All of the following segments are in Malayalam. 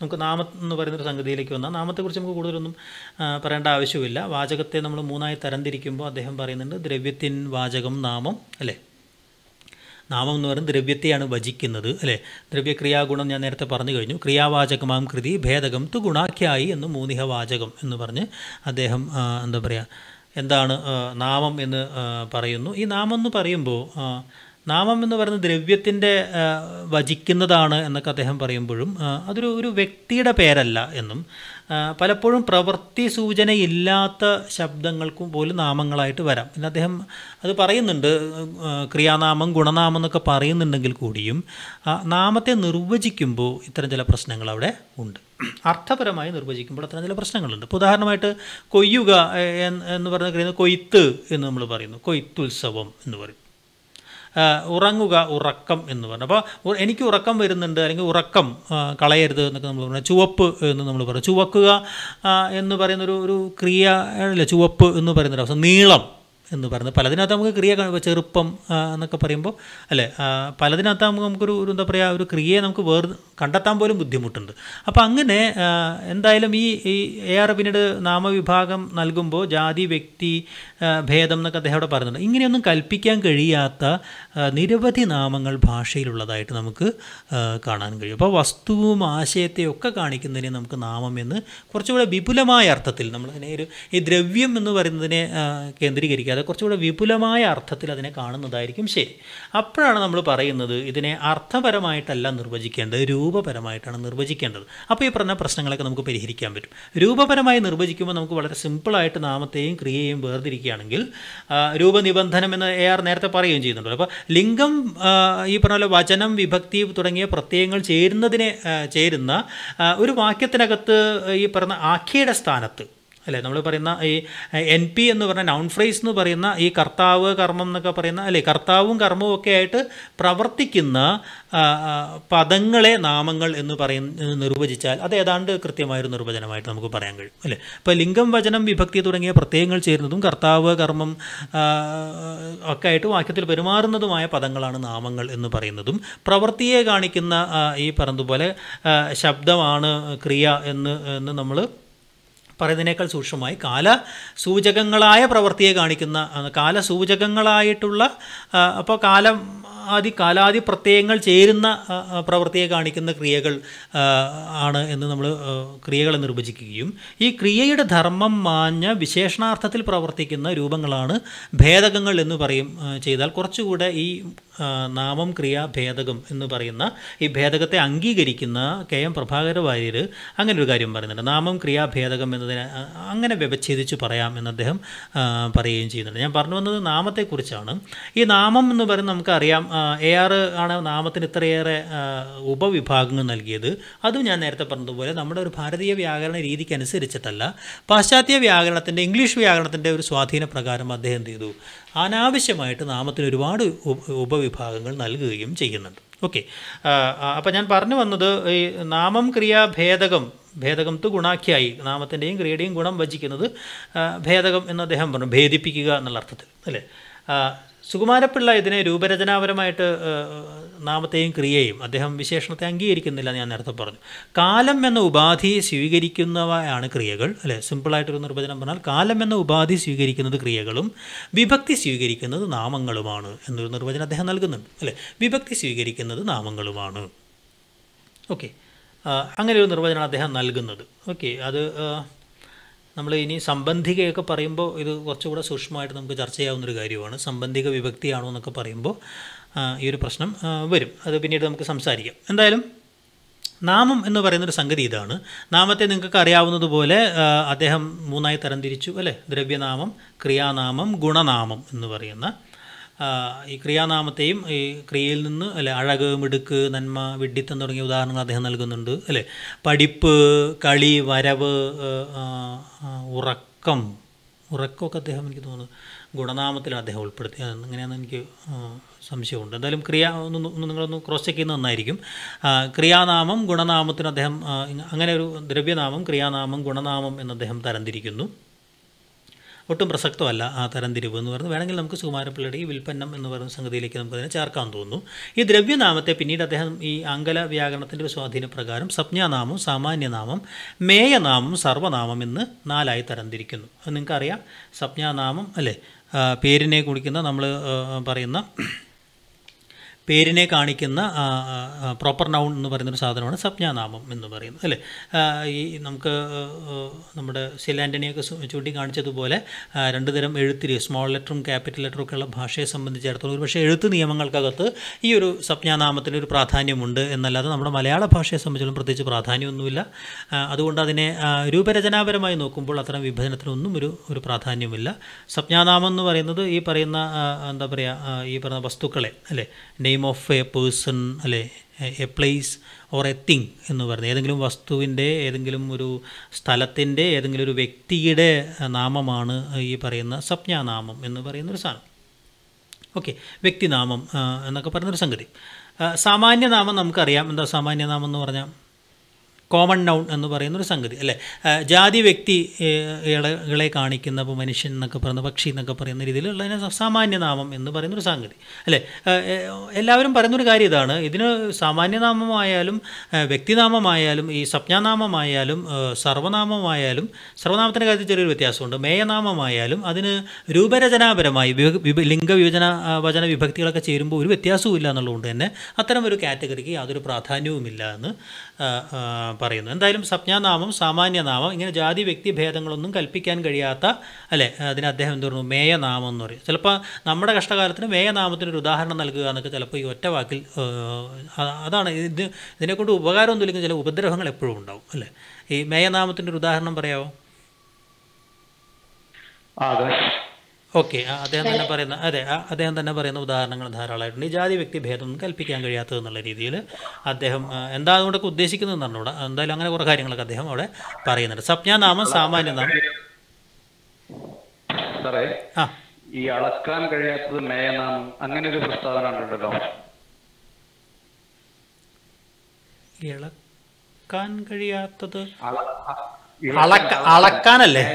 നമുക്ക് നാമം എന്ന് പറയുന്നൊരു സംഗതിയിലേക്ക് വന്നാൽ നാമത്തെക്കുറിച്ച് നമുക്ക് കൂടുതലൊന്നും പറയേണ്ട ആവശ്യമില്ല വാചകത്തെ നമ്മൾ മൂന്നായി തരംതിരിക്കുമ്പോൾ അദ്ദേഹം പറയുന്നുണ്ട് ദ്രവ്യത്തിൻ വാചകം നാമം അല്ലേ നാമം എന്ന് പറയുന്നത് ദ്രവ്യത്തെയാണ് വചിക്കുന്നത് അല്ലേ ദ്രവ്യക്രിയാഗുണം ഞാൻ നേരത്തെ പറഞ്ഞു കഴിഞ്ഞു ക്രിയാവാചകമാം കൃതി ഭേദകം തു ഗുണാഖ്യായി എന്ന് മൂന്നിഹ വാചകം എന്ന് പറഞ്ഞ് അദ്ദേഹം എന്താ പറയുക എന്താണ് നാമം എന്ന് പറയുന്നു ഈ നാമം എന്ന് പറയുമ്പോൾ നാമം എന്ന് പറയുന്ന ദ്രവ്യത്തിൻ്റെ വചിക്കുന്നതാണ് എന്നൊക്കെ അദ്ദേഹം പറയുമ്പോഴും അതൊരു ഒരു വ്യക്തിയുടെ പേരല്ല എന്നും പലപ്പോഴും പ്രവൃത്തി സൂചനയില്ലാത്ത ശബ്ദങ്ങൾക്കും പോലും നാമങ്ങളായിട്ട് വരാം പിന്നെ അദ്ദേഹം അത് പറയുന്നുണ്ട് ക്രിയാനാമം ഗുണനാമം എന്നൊക്കെ പറയുന്നുണ്ടെങ്കിൽ കൂടിയും നാമത്തെ നിർവചിക്കുമ്പോൾ ഇത്തരം ചില പ്രശ്നങ്ങൾ അവിടെ ഉണ്ട് അർത്ഥപരമായി നിർവചിക്കുമ്പോൾ അത്തരം ചില പ്രശ്നങ്ങളുണ്ട് ഇപ്പോൾ ഉദാഹരണമായിട്ട് കൊയ്യുക എന്ന് പറഞ്ഞ കൊയ്ത്ത് എന്ന് നമ്മൾ പറയുന്നു കൊയ്ത്തുത്സവം എന്ന് പറയും ഉറങ്ങുക ഉറക്കം എന്ന് പറഞ്ഞു അപ്പോൾ എനിക്ക് ഉറക്കം വരുന്നുണ്ട് അല്ലെങ്കിൽ ഉറക്കം കളയരുത് എന്നൊക്കെ നമ്മൾ പറഞ്ഞു ചുവപ്പ് എന്ന് നമ്മൾ പറയും ചുവക്കുക എന്ന് പറയുന്നൊരു ഒരു ക്രിയ അല്ല ചുവപ്പ് എന്ന് പറയുന്നൊരു അവസ്ഥ നീളം എന്ന് പറയുന്നത് പലതിനകത്ത് നമുക്ക് ക്രിയ ചെറുപ്പം എന്നൊക്കെ പറയുമ്പോൾ അല്ലേ പലതിനകത്ത് നമുക്ക് നമുക്കൊരു ഒരു എന്താ പറയുക ഒരു ക്രിയയെ നമുക്ക് വേർ കണ്ടെത്താൻ പോലും ബുദ്ധിമുട്ടുണ്ട് അപ്പോൾ അങ്ങനെ എന്തായാലും ഈ ഈ എ ആർ പിന്നീട് നാമവിഭാഗം നൽകുമ്പോൾ ജാതി വ്യക്തി ഭേദം എന്നൊക്കെ അദ്ദേഹം അവിടെ പറയുന്നുണ്ട് ഇങ്ങനെയൊന്നും കൽപ്പിക്കാൻ കഴിയാത്ത നിരവധി നാമങ്ങൾ ഭാഷയിലുള്ളതായിട്ട് നമുക്ക് കാണാൻ കഴിയും അപ്പോൾ വസ്തുവും ആശയത്തെ ഒക്കെ കാണിക്കുന്നതിനെ നമുക്ക് നാമം എന്ന് കുറച്ചുകൂടെ വിപുലമായ അർത്ഥത്തിൽ നമ്മൾ അതിനെ ഒരു ഈ ദ്രവ്യം എന്ന് പറയുന്നതിനെ കേന്ദ്രീകരിക്കുക നോക്കിയാൽ കുറച്ചുകൂടെ വിപുലമായ അർത്ഥത്തിൽ അതിനെ കാണുന്നതായിരിക്കും ശരി അപ്പോഴാണ് നമ്മൾ പറയുന്നത് ഇതിനെ അർത്ഥപരമായിട്ടല്ല നിർവചിക്കേണ്ടത് രൂപപരമായിട്ടാണ് നിർവചിക്കേണ്ടത് അപ്പോൾ ഈ പറഞ്ഞ പ്രശ്നങ്ങളൊക്കെ നമുക്ക് പരിഹരിക്കാൻ പറ്റും രൂപപരമായി നിർവചിക്കുമ്പോൾ നമുക്ക് വളരെ സിമ്പിളായിട്ട് നാമത്തെയും ക്രിയയെയും വേർതിരിക്കുകയാണെങ്കിൽ രൂപനിബന്ധനം എന്ന് എ ആർ നേരത്തെ പറയുകയും ചെയ്യുന്നുണ്ടല്ലോ അപ്പോൾ ലിംഗം ഈ പറഞ്ഞ പോലെ വചനം വിഭക്തി തുടങ്ങിയ പ്രത്യയങ്ങൾ ചേരുന്നതിനെ ചേരുന്ന ഒരു വാക്യത്തിനകത്ത് ഈ പറഞ്ഞ ആഖ്യയുടെ സ്ഥാനത്ത് അല്ലേ നമ്മൾ പറയുന്ന ഈ എൻ പി എന്ന് പറഞ്ഞ നൗൺ ഫ്രേസ് എന്ന് പറയുന്ന ഈ കർത്താവ് കർമ്മം എന്നൊക്കെ പറയുന്ന അല്ലേ കർത്താവും കർമ്മവും ഒക്കെ ആയിട്ട് പ്രവർത്തിക്കുന്ന പദങ്ങളെ നാമങ്ങൾ എന്ന് പറയുന്ന നിർവചിച്ചാൽ അത് ഏതാണ്ട് കൃത്യമായൊരു നിർവചനമായിട്ട് നമുക്ക് പറയാൻ കഴിയും അല്ലേ ഇപ്പോൾ ലിംഗം വചനം വിഭക്തി തുടങ്ങിയ പ്രത്യയങ്ങൾ ചേരുന്നതും കർത്താവ് കർമ്മം ഒക്കെ ആയിട്ട് വാക്യത്തിൽ പെരുമാറുന്നതുമായ പദങ്ങളാണ് നാമങ്ങൾ എന്ന് പറയുന്നതും പ്രവൃത്തിയെ കാണിക്കുന്ന ഈ പറഞ്ഞതുപോലെ ശബ്ദമാണ് ക്രിയ എന്ന് എന്ന് നമ്മൾ പറയുന്നതിനേക്കാൾ സൂക്ഷ്മമായി സൂചകങ്ങളായ പ്രവൃത്തിയെ കാണിക്കുന്ന കാല സൂചകങ്ങളായിട്ടുള്ള അപ്പോൾ കാലം ആദി കാലാദി പ്രത്യയങ്ങൾ ചേരുന്ന പ്രവൃത്തിയെ കാണിക്കുന്ന ക്രിയകൾ ആണ് എന്ന് നമ്മൾ ക്രിയകളെ നിർവചിക്കുകയും ഈ ക്രിയയുടെ ധർമ്മം മാഞ്ഞ വിശേഷണാർത്ഥത്തിൽ പ്രവർത്തിക്കുന്ന രൂപങ്ങളാണ് ഭേദകങ്ങൾ എന്ന് പറയും ചെയ്താൽ കുറച്ചുകൂടെ ഈ നാമം ക്രിയ ഭേദകം എന്ന് പറയുന്ന ഈ ഭേദകത്തെ അംഗീകരിക്കുന്ന കെ എം പ്രഭാകര വാര്യർ അങ്ങനെ ഒരു കാര്യം പറയുന്നുണ്ട് നാമം ക്രിയ ഭേദകം എന്നതിനെ അങ്ങനെ വ്യവച്ഛേദിച്ച് പറയാം എന്ന് അദ്ദേഹം പറയുകയും ചെയ്യുന്നുണ്ട് ഞാൻ പറഞ്ഞു വന്നത് നാമത്തെക്കുറിച്ചാണ് ഈ നാമം എന്ന് പറയുന്നത് നമുക്കറിയാം എ ആർ ആണ് നാമത്തിന് ഇത്രയേറെ ഉപവിഭാഗങ്ങൾ നൽകിയത് അതും ഞാൻ നേരത്തെ പറഞ്ഞതുപോലെ നമ്മുടെ ഒരു ഭാരതീയ വ്യാകരണ രീതിക്ക് അനുസരിച്ചിട്ടല്ല പാശ്ചാത്യ വ്യാകരണത്തിൻ്റെ ഇംഗ്ലീഷ് വ്യാകരണത്തിൻ്റെ ഒരു സ്വാധീന പ്രകാരം അദ്ദേഹം ചെയ്തു അനാവശ്യമായിട്ട് നാമത്തിന് ഒരുപാട് ഉപവിഭാഗങ്ങൾ നൽകുകയും ചെയ്യുന്നുണ്ട് ഓക്കെ അപ്പോൾ ഞാൻ പറഞ്ഞു വന്നത് ഈ നാമം ക്രിയാ ഭേദകം ഭേദകം തു ഗുണാഖ്യായി നാമത്തിൻ്റെയും ക്രിയയുടെയും ഗുണം വചിക്കുന്നത് ഭേദകം എന്ന് അദ്ദേഹം പറഞ്ഞു ഭേദിപ്പിക്കുക എന്നുള്ള അർത്ഥത്തിൽ അല്ലേ സുകുമാരപ്പിള്ള ഇതിനെ രൂപരചനാപരമായിട്ട് നാമത്തെയും ക്രിയയും അദ്ദേഹം വിശേഷണത്തെ അംഗീകരിക്കുന്നില്ല ഞാൻ നേരത്തെ പറഞ്ഞു കാലം എന്ന ഉപാധി സ്വീകരിക്കുന്നവയാണ് ക്രിയകൾ അല്ലെ സിമ്പിളായിട്ടൊരു നിർവചനം പറഞ്ഞാൽ കാലം എന്ന ഉപാധി സ്വീകരിക്കുന്നത് ക്രിയകളും വിഭക്തി സ്വീകരിക്കുന്നത് നാമങ്ങളുമാണ് എന്നൊരു നിർവചനം അദ്ദേഹം നൽകുന്നുണ്ട് അല്ലെ വിഭക്തി സ്വീകരിക്കുന്നത് നാമങ്ങളുമാണ് ഓക്കെ അങ്ങനെ ഒരു നിർവചനമാണ് അദ്ദേഹം നൽകുന്നത് ഓക്കെ അത് നമ്മൾ ഇനി സംബന്ധികയൊക്കെ പറയുമ്പോൾ ഇത് കുറച്ചുകൂടെ സൂക്ഷ്മമായിട്ട് നമുക്ക് ചർച്ച ചെയ്യാവുന്നൊരു കാര്യമാണ് സംബന്ധിക വിഭക്തിയാണോ എന്നൊക്കെ പറയുമ്പോൾ ഈ ഒരു പ്രശ്നം വരും അത് പിന്നീട് നമുക്ക് സംസാരിക്കാം എന്തായാലും നാമം എന്ന് പറയുന്നൊരു സംഗതി ഇതാണ് നാമത്തെ നിങ്ങൾക്ക് അറിയാവുന്നതുപോലെ അദ്ദേഹം മൂന്നായി തരംതിരിച്ചു അല്ലേ ദ്രവ്യനാമം ക്രിയാനാമം ഗുണനാമം എന്ന് പറയുന്ന ഈ ക്രിയാനാമത്തെയും ഈ ക്രിയയിൽ നിന്ന് അല്ലെ അഴക് മിടുക്ക് നന്മ വിഡിത്തം തുടങ്ങിയ ഉദാഹരണങ്ങൾ അദ്ദേഹം നൽകുന്നുണ്ട് അല്ലേ പഠിപ്പ് കളി വരവ് ഉറക്കം ഉറക്കമൊക്കെ അദ്ദേഹം എനിക്ക് തോന്നുന്നു ഗുണനാമത്തിൽ അദ്ദേഹം ഉൾപ്പെടുത്തി അങ്ങനെയാണെന്ന് എനിക്ക് സംശയമുണ്ട് എന്തായാലും ക്രിയ ഒന്ന് നിങ്ങളൊന്ന് ക്രോസ് ചെക്ക് ചെയ്യുന്നത് നന്നായിരിക്കും ക്രിയാനാമം ഗുണനാമത്തിന് അദ്ദേഹം അങ്ങനെ ഒരു ദ്രവ്യനാമം ക്രിയാനാമം ഗുണനാമം എന്ന് അദ്ദേഹം തരംതിരിക്കുന്നു ഒട്ടും പ്രസക്തമല്ല ആ തരംതിരിവ് എന്ന് പറയുന്നത് വേണമെങ്കിൽ നമുക്ക് സുകുമാരപ്പിള്ളയുടെ ഈ വിൽപ്പന്നം എന്ന് പറയുന്ന സംഗതിയിലേക്ക് നമുക്ക് അതിനെ ചേർക്കാൻ തോന്നുന്നു ഈ ദ്രവ്യനാമത്തെ പിന്നീട് അദ്ദേഹം ഈ ആംഗല വ്യാകരണത്തിൻ്റെ സ്വാധീനപ്രകാരം സംജ്ഞാനാമം സാമാന്യനാമം മേയനാമം സർവനാമം എന്ന് നാലായി തരംതിരിക്കുന്നു അത് നിങ്ങൾക്കറിയാം സംജ്ഞാനാമം അല്ലേ പേരിനെ കുടിക്കുന്ന നമ്മൾ പറയുന്ന പേരിനെ കാണിക്കുന്ന പ്രോപ്പർ നൗൺ എന്ന് പറയുന്നൊരു സാധനമാണ് സംജ്ഞാനാമം എന്ന് പറയുന്നത് അല്ലേ ഈ നമുക്ക് നമ്മുടെ ശിലാൻ്റണിയൊക്കെ ചൂണ്ടിക്കാണിച്ചതുപോലെ രണ്ട് തരം എഴുത്തിരി സ്മോൾ ലെറ്ററും ക്യാപിറ്റൽ ലെറ്ററും ഒക്കെ ഉള്ള ഭാഷയെ സംബന്ധിച്ചിടത്തോളം ഒരു പക്ഷേ എഴുത്ത് നിയമങ്ങൾക്കകത്ത് ഈ ഒരു സംജ്ഞാനാമത്തിന് ഒരു പ്രാധാന്യമുണ്ട് എന്നല്ലാതെ നമ്മുടെ മലയാള ഭാഷയെ സംബന്ധിച്ചിടത്തോളം പ്രത്യേകിച്ച് പ്രാധാന്യമൊന്നുമില്ല അതുകൊണ്ട് അതിനെ രൂപരചനാപരമായി നോക്കുമ്പോൾ അത്തരം വിഭജനത്തിനൊന്നും ഒരു ഒരു പ്രാധാന്യമില്ല സംജ്ഞാനാമം എന്ന് പറയുന്നത് ഈ പറയുന്ന എന്താ പറയുക ഈ പറയുന്ന വസ്തുക്കളെ അല്ലേ നെയിം ഓഫ് എ പേഴ്സൺ അല്ലേ a place or a thing എന്ന് പറയുന്നത് ഏതെങ്കിലും വസ്തുവിൻ്റെ ഏതെങ്കിലും ഒരു സ്ഥലത്തിൻ്റെ ഏതെങ്കിലും ഒരു വ്യക്തിയുടെ നാമമാണ് ഈ പറയുന്ന സ്വപ്നാനാമം എന്ന് പറയുന്നൊരു സാധനം ഓക്കെ വ്യക്തിനാമം എന്നൊക്കെ പറയുന്നൊരു സംഗതി സാമാന്യനാമം നമുക്കറിയാം എന്താ സാമാന്യനാമം എന്ന് പറഞ്ഞാൽ കോമൺ നൗൺ എന്ന് പറയുന്ന ഒരു സംഗതി അല്ലേ ജാതി വ്യക്തി ഇളകളെ കാണിക്കുന്ന ഇപ്പോൾ മനുഷ്യൻ എന്നൊക്കെ പറയുന്ന പക്ഷി എന്നൊക്കെ പറയുന്ന രീതിയിലുള്ളതിന് സാമാന്യനാമം എന്ന് പറയുന്ന ഒരു സംഗതി അല്ലേ എല്ലാവരും പറയുന്നൊരു കാര്യം ഇതാണ് ഇതിന് സാമാന്യനാമമായാലും വ്യക്തിനാമമായാലും ഈ സ്വപ്നാനാമമായാലും സർവനാമമായാലും സർവനാമത്തിൻ്റെ കാര്യത്തിൽ ചെറിയൊരു വ്യത്യാസമുണ്ട് മേയനാമമായാലും അതിന് രൂപരചനാപരമായി ലിംഗ വിഭജന വചന വിഭക്തികളൊക്കെ ചേരുമ്പോൾ ഒരു വ്യത്യാസവും ഇല്ല എന്നുള്ളതുകൊണ്ട് തന്നെ അത്തരം ഒരു കാറ്റഗറിക്ക് യാതൊരു പ്രാധാന്യവുമില്ല എന്ന് പറയുന്നു എന്തായാലും സപ്ഞാനാമം സാമാന്യനാമം ഇങ്ങനെ ജാതി വ്യക്തി ഭേദങ്ങളൊന്നും കൽപ്പിക്കാൻ കഴിയാത്ത അല്ലേ അതിന് അദ്ദേഹം എന്ത് പറഞ്ഞു മേയനാമം എന്ന് പറയും ചിലപ്പോൾ നമ്മുടെ കഷ്ടകാലത്തിന് ഒരു ഉദാഹരണം നൽകുക എന്നൊക്കെ ചിലപ്പോൾ ഈ ഒറ്റ വാക്കിൽ അതാണ് ഇത് ഇതിനെക്കൊണ്ട് ഉപകാരമൊന്നും ഇല്ലെങ്കിൽ ചില ഉപദ്രവങ്ങൾ എപ്പോഴും ഉണ്ടാവും അല്ലേ ഈ മേയനാമത്തിൻ്റെ ഒരു ഉദാഹരണം പറയാമോ ആകാശ് ഓക്കെ അദ്ദേഹം തന്നെ പറയുന്ന അതെ അദ്ദേഹം തന്നെ പറയുന്ന ഉദാഹരണങ്ങൾ ധാരാളമായിട്ടുണ്ട് ഈ ജാതി വ്യക്തിഭേദം കൽപ്പിക്കാൻ കഴിയാത്തതെന്നുള്ള രീതിയിൽ അദ്ദേഹം എന്താ അതുകൊണ്ടൊക്കെ ഉദ്ദേശിക്കുന്നതെന്ന് പറഞ്ഞുകൂടെ എന്തായാലും അങ്ങനെ കുറേ കാര്യങ്ങളൊക്കെ അദ്ദേഹം അവിടെ പറയുന്നുണ്ട് സ്വപ്നാനാമം സാമാന്യനാമം ആ ഈ അളക്കാൻ കഴിയാത്തത് മേയനാമം അങ്ങനെ ഒരു പ്രസ്താവന ഉണ്ടല്ലോ ഇളക്കാൻ കഴിയാത്തത് അളക്കാനല്ലേ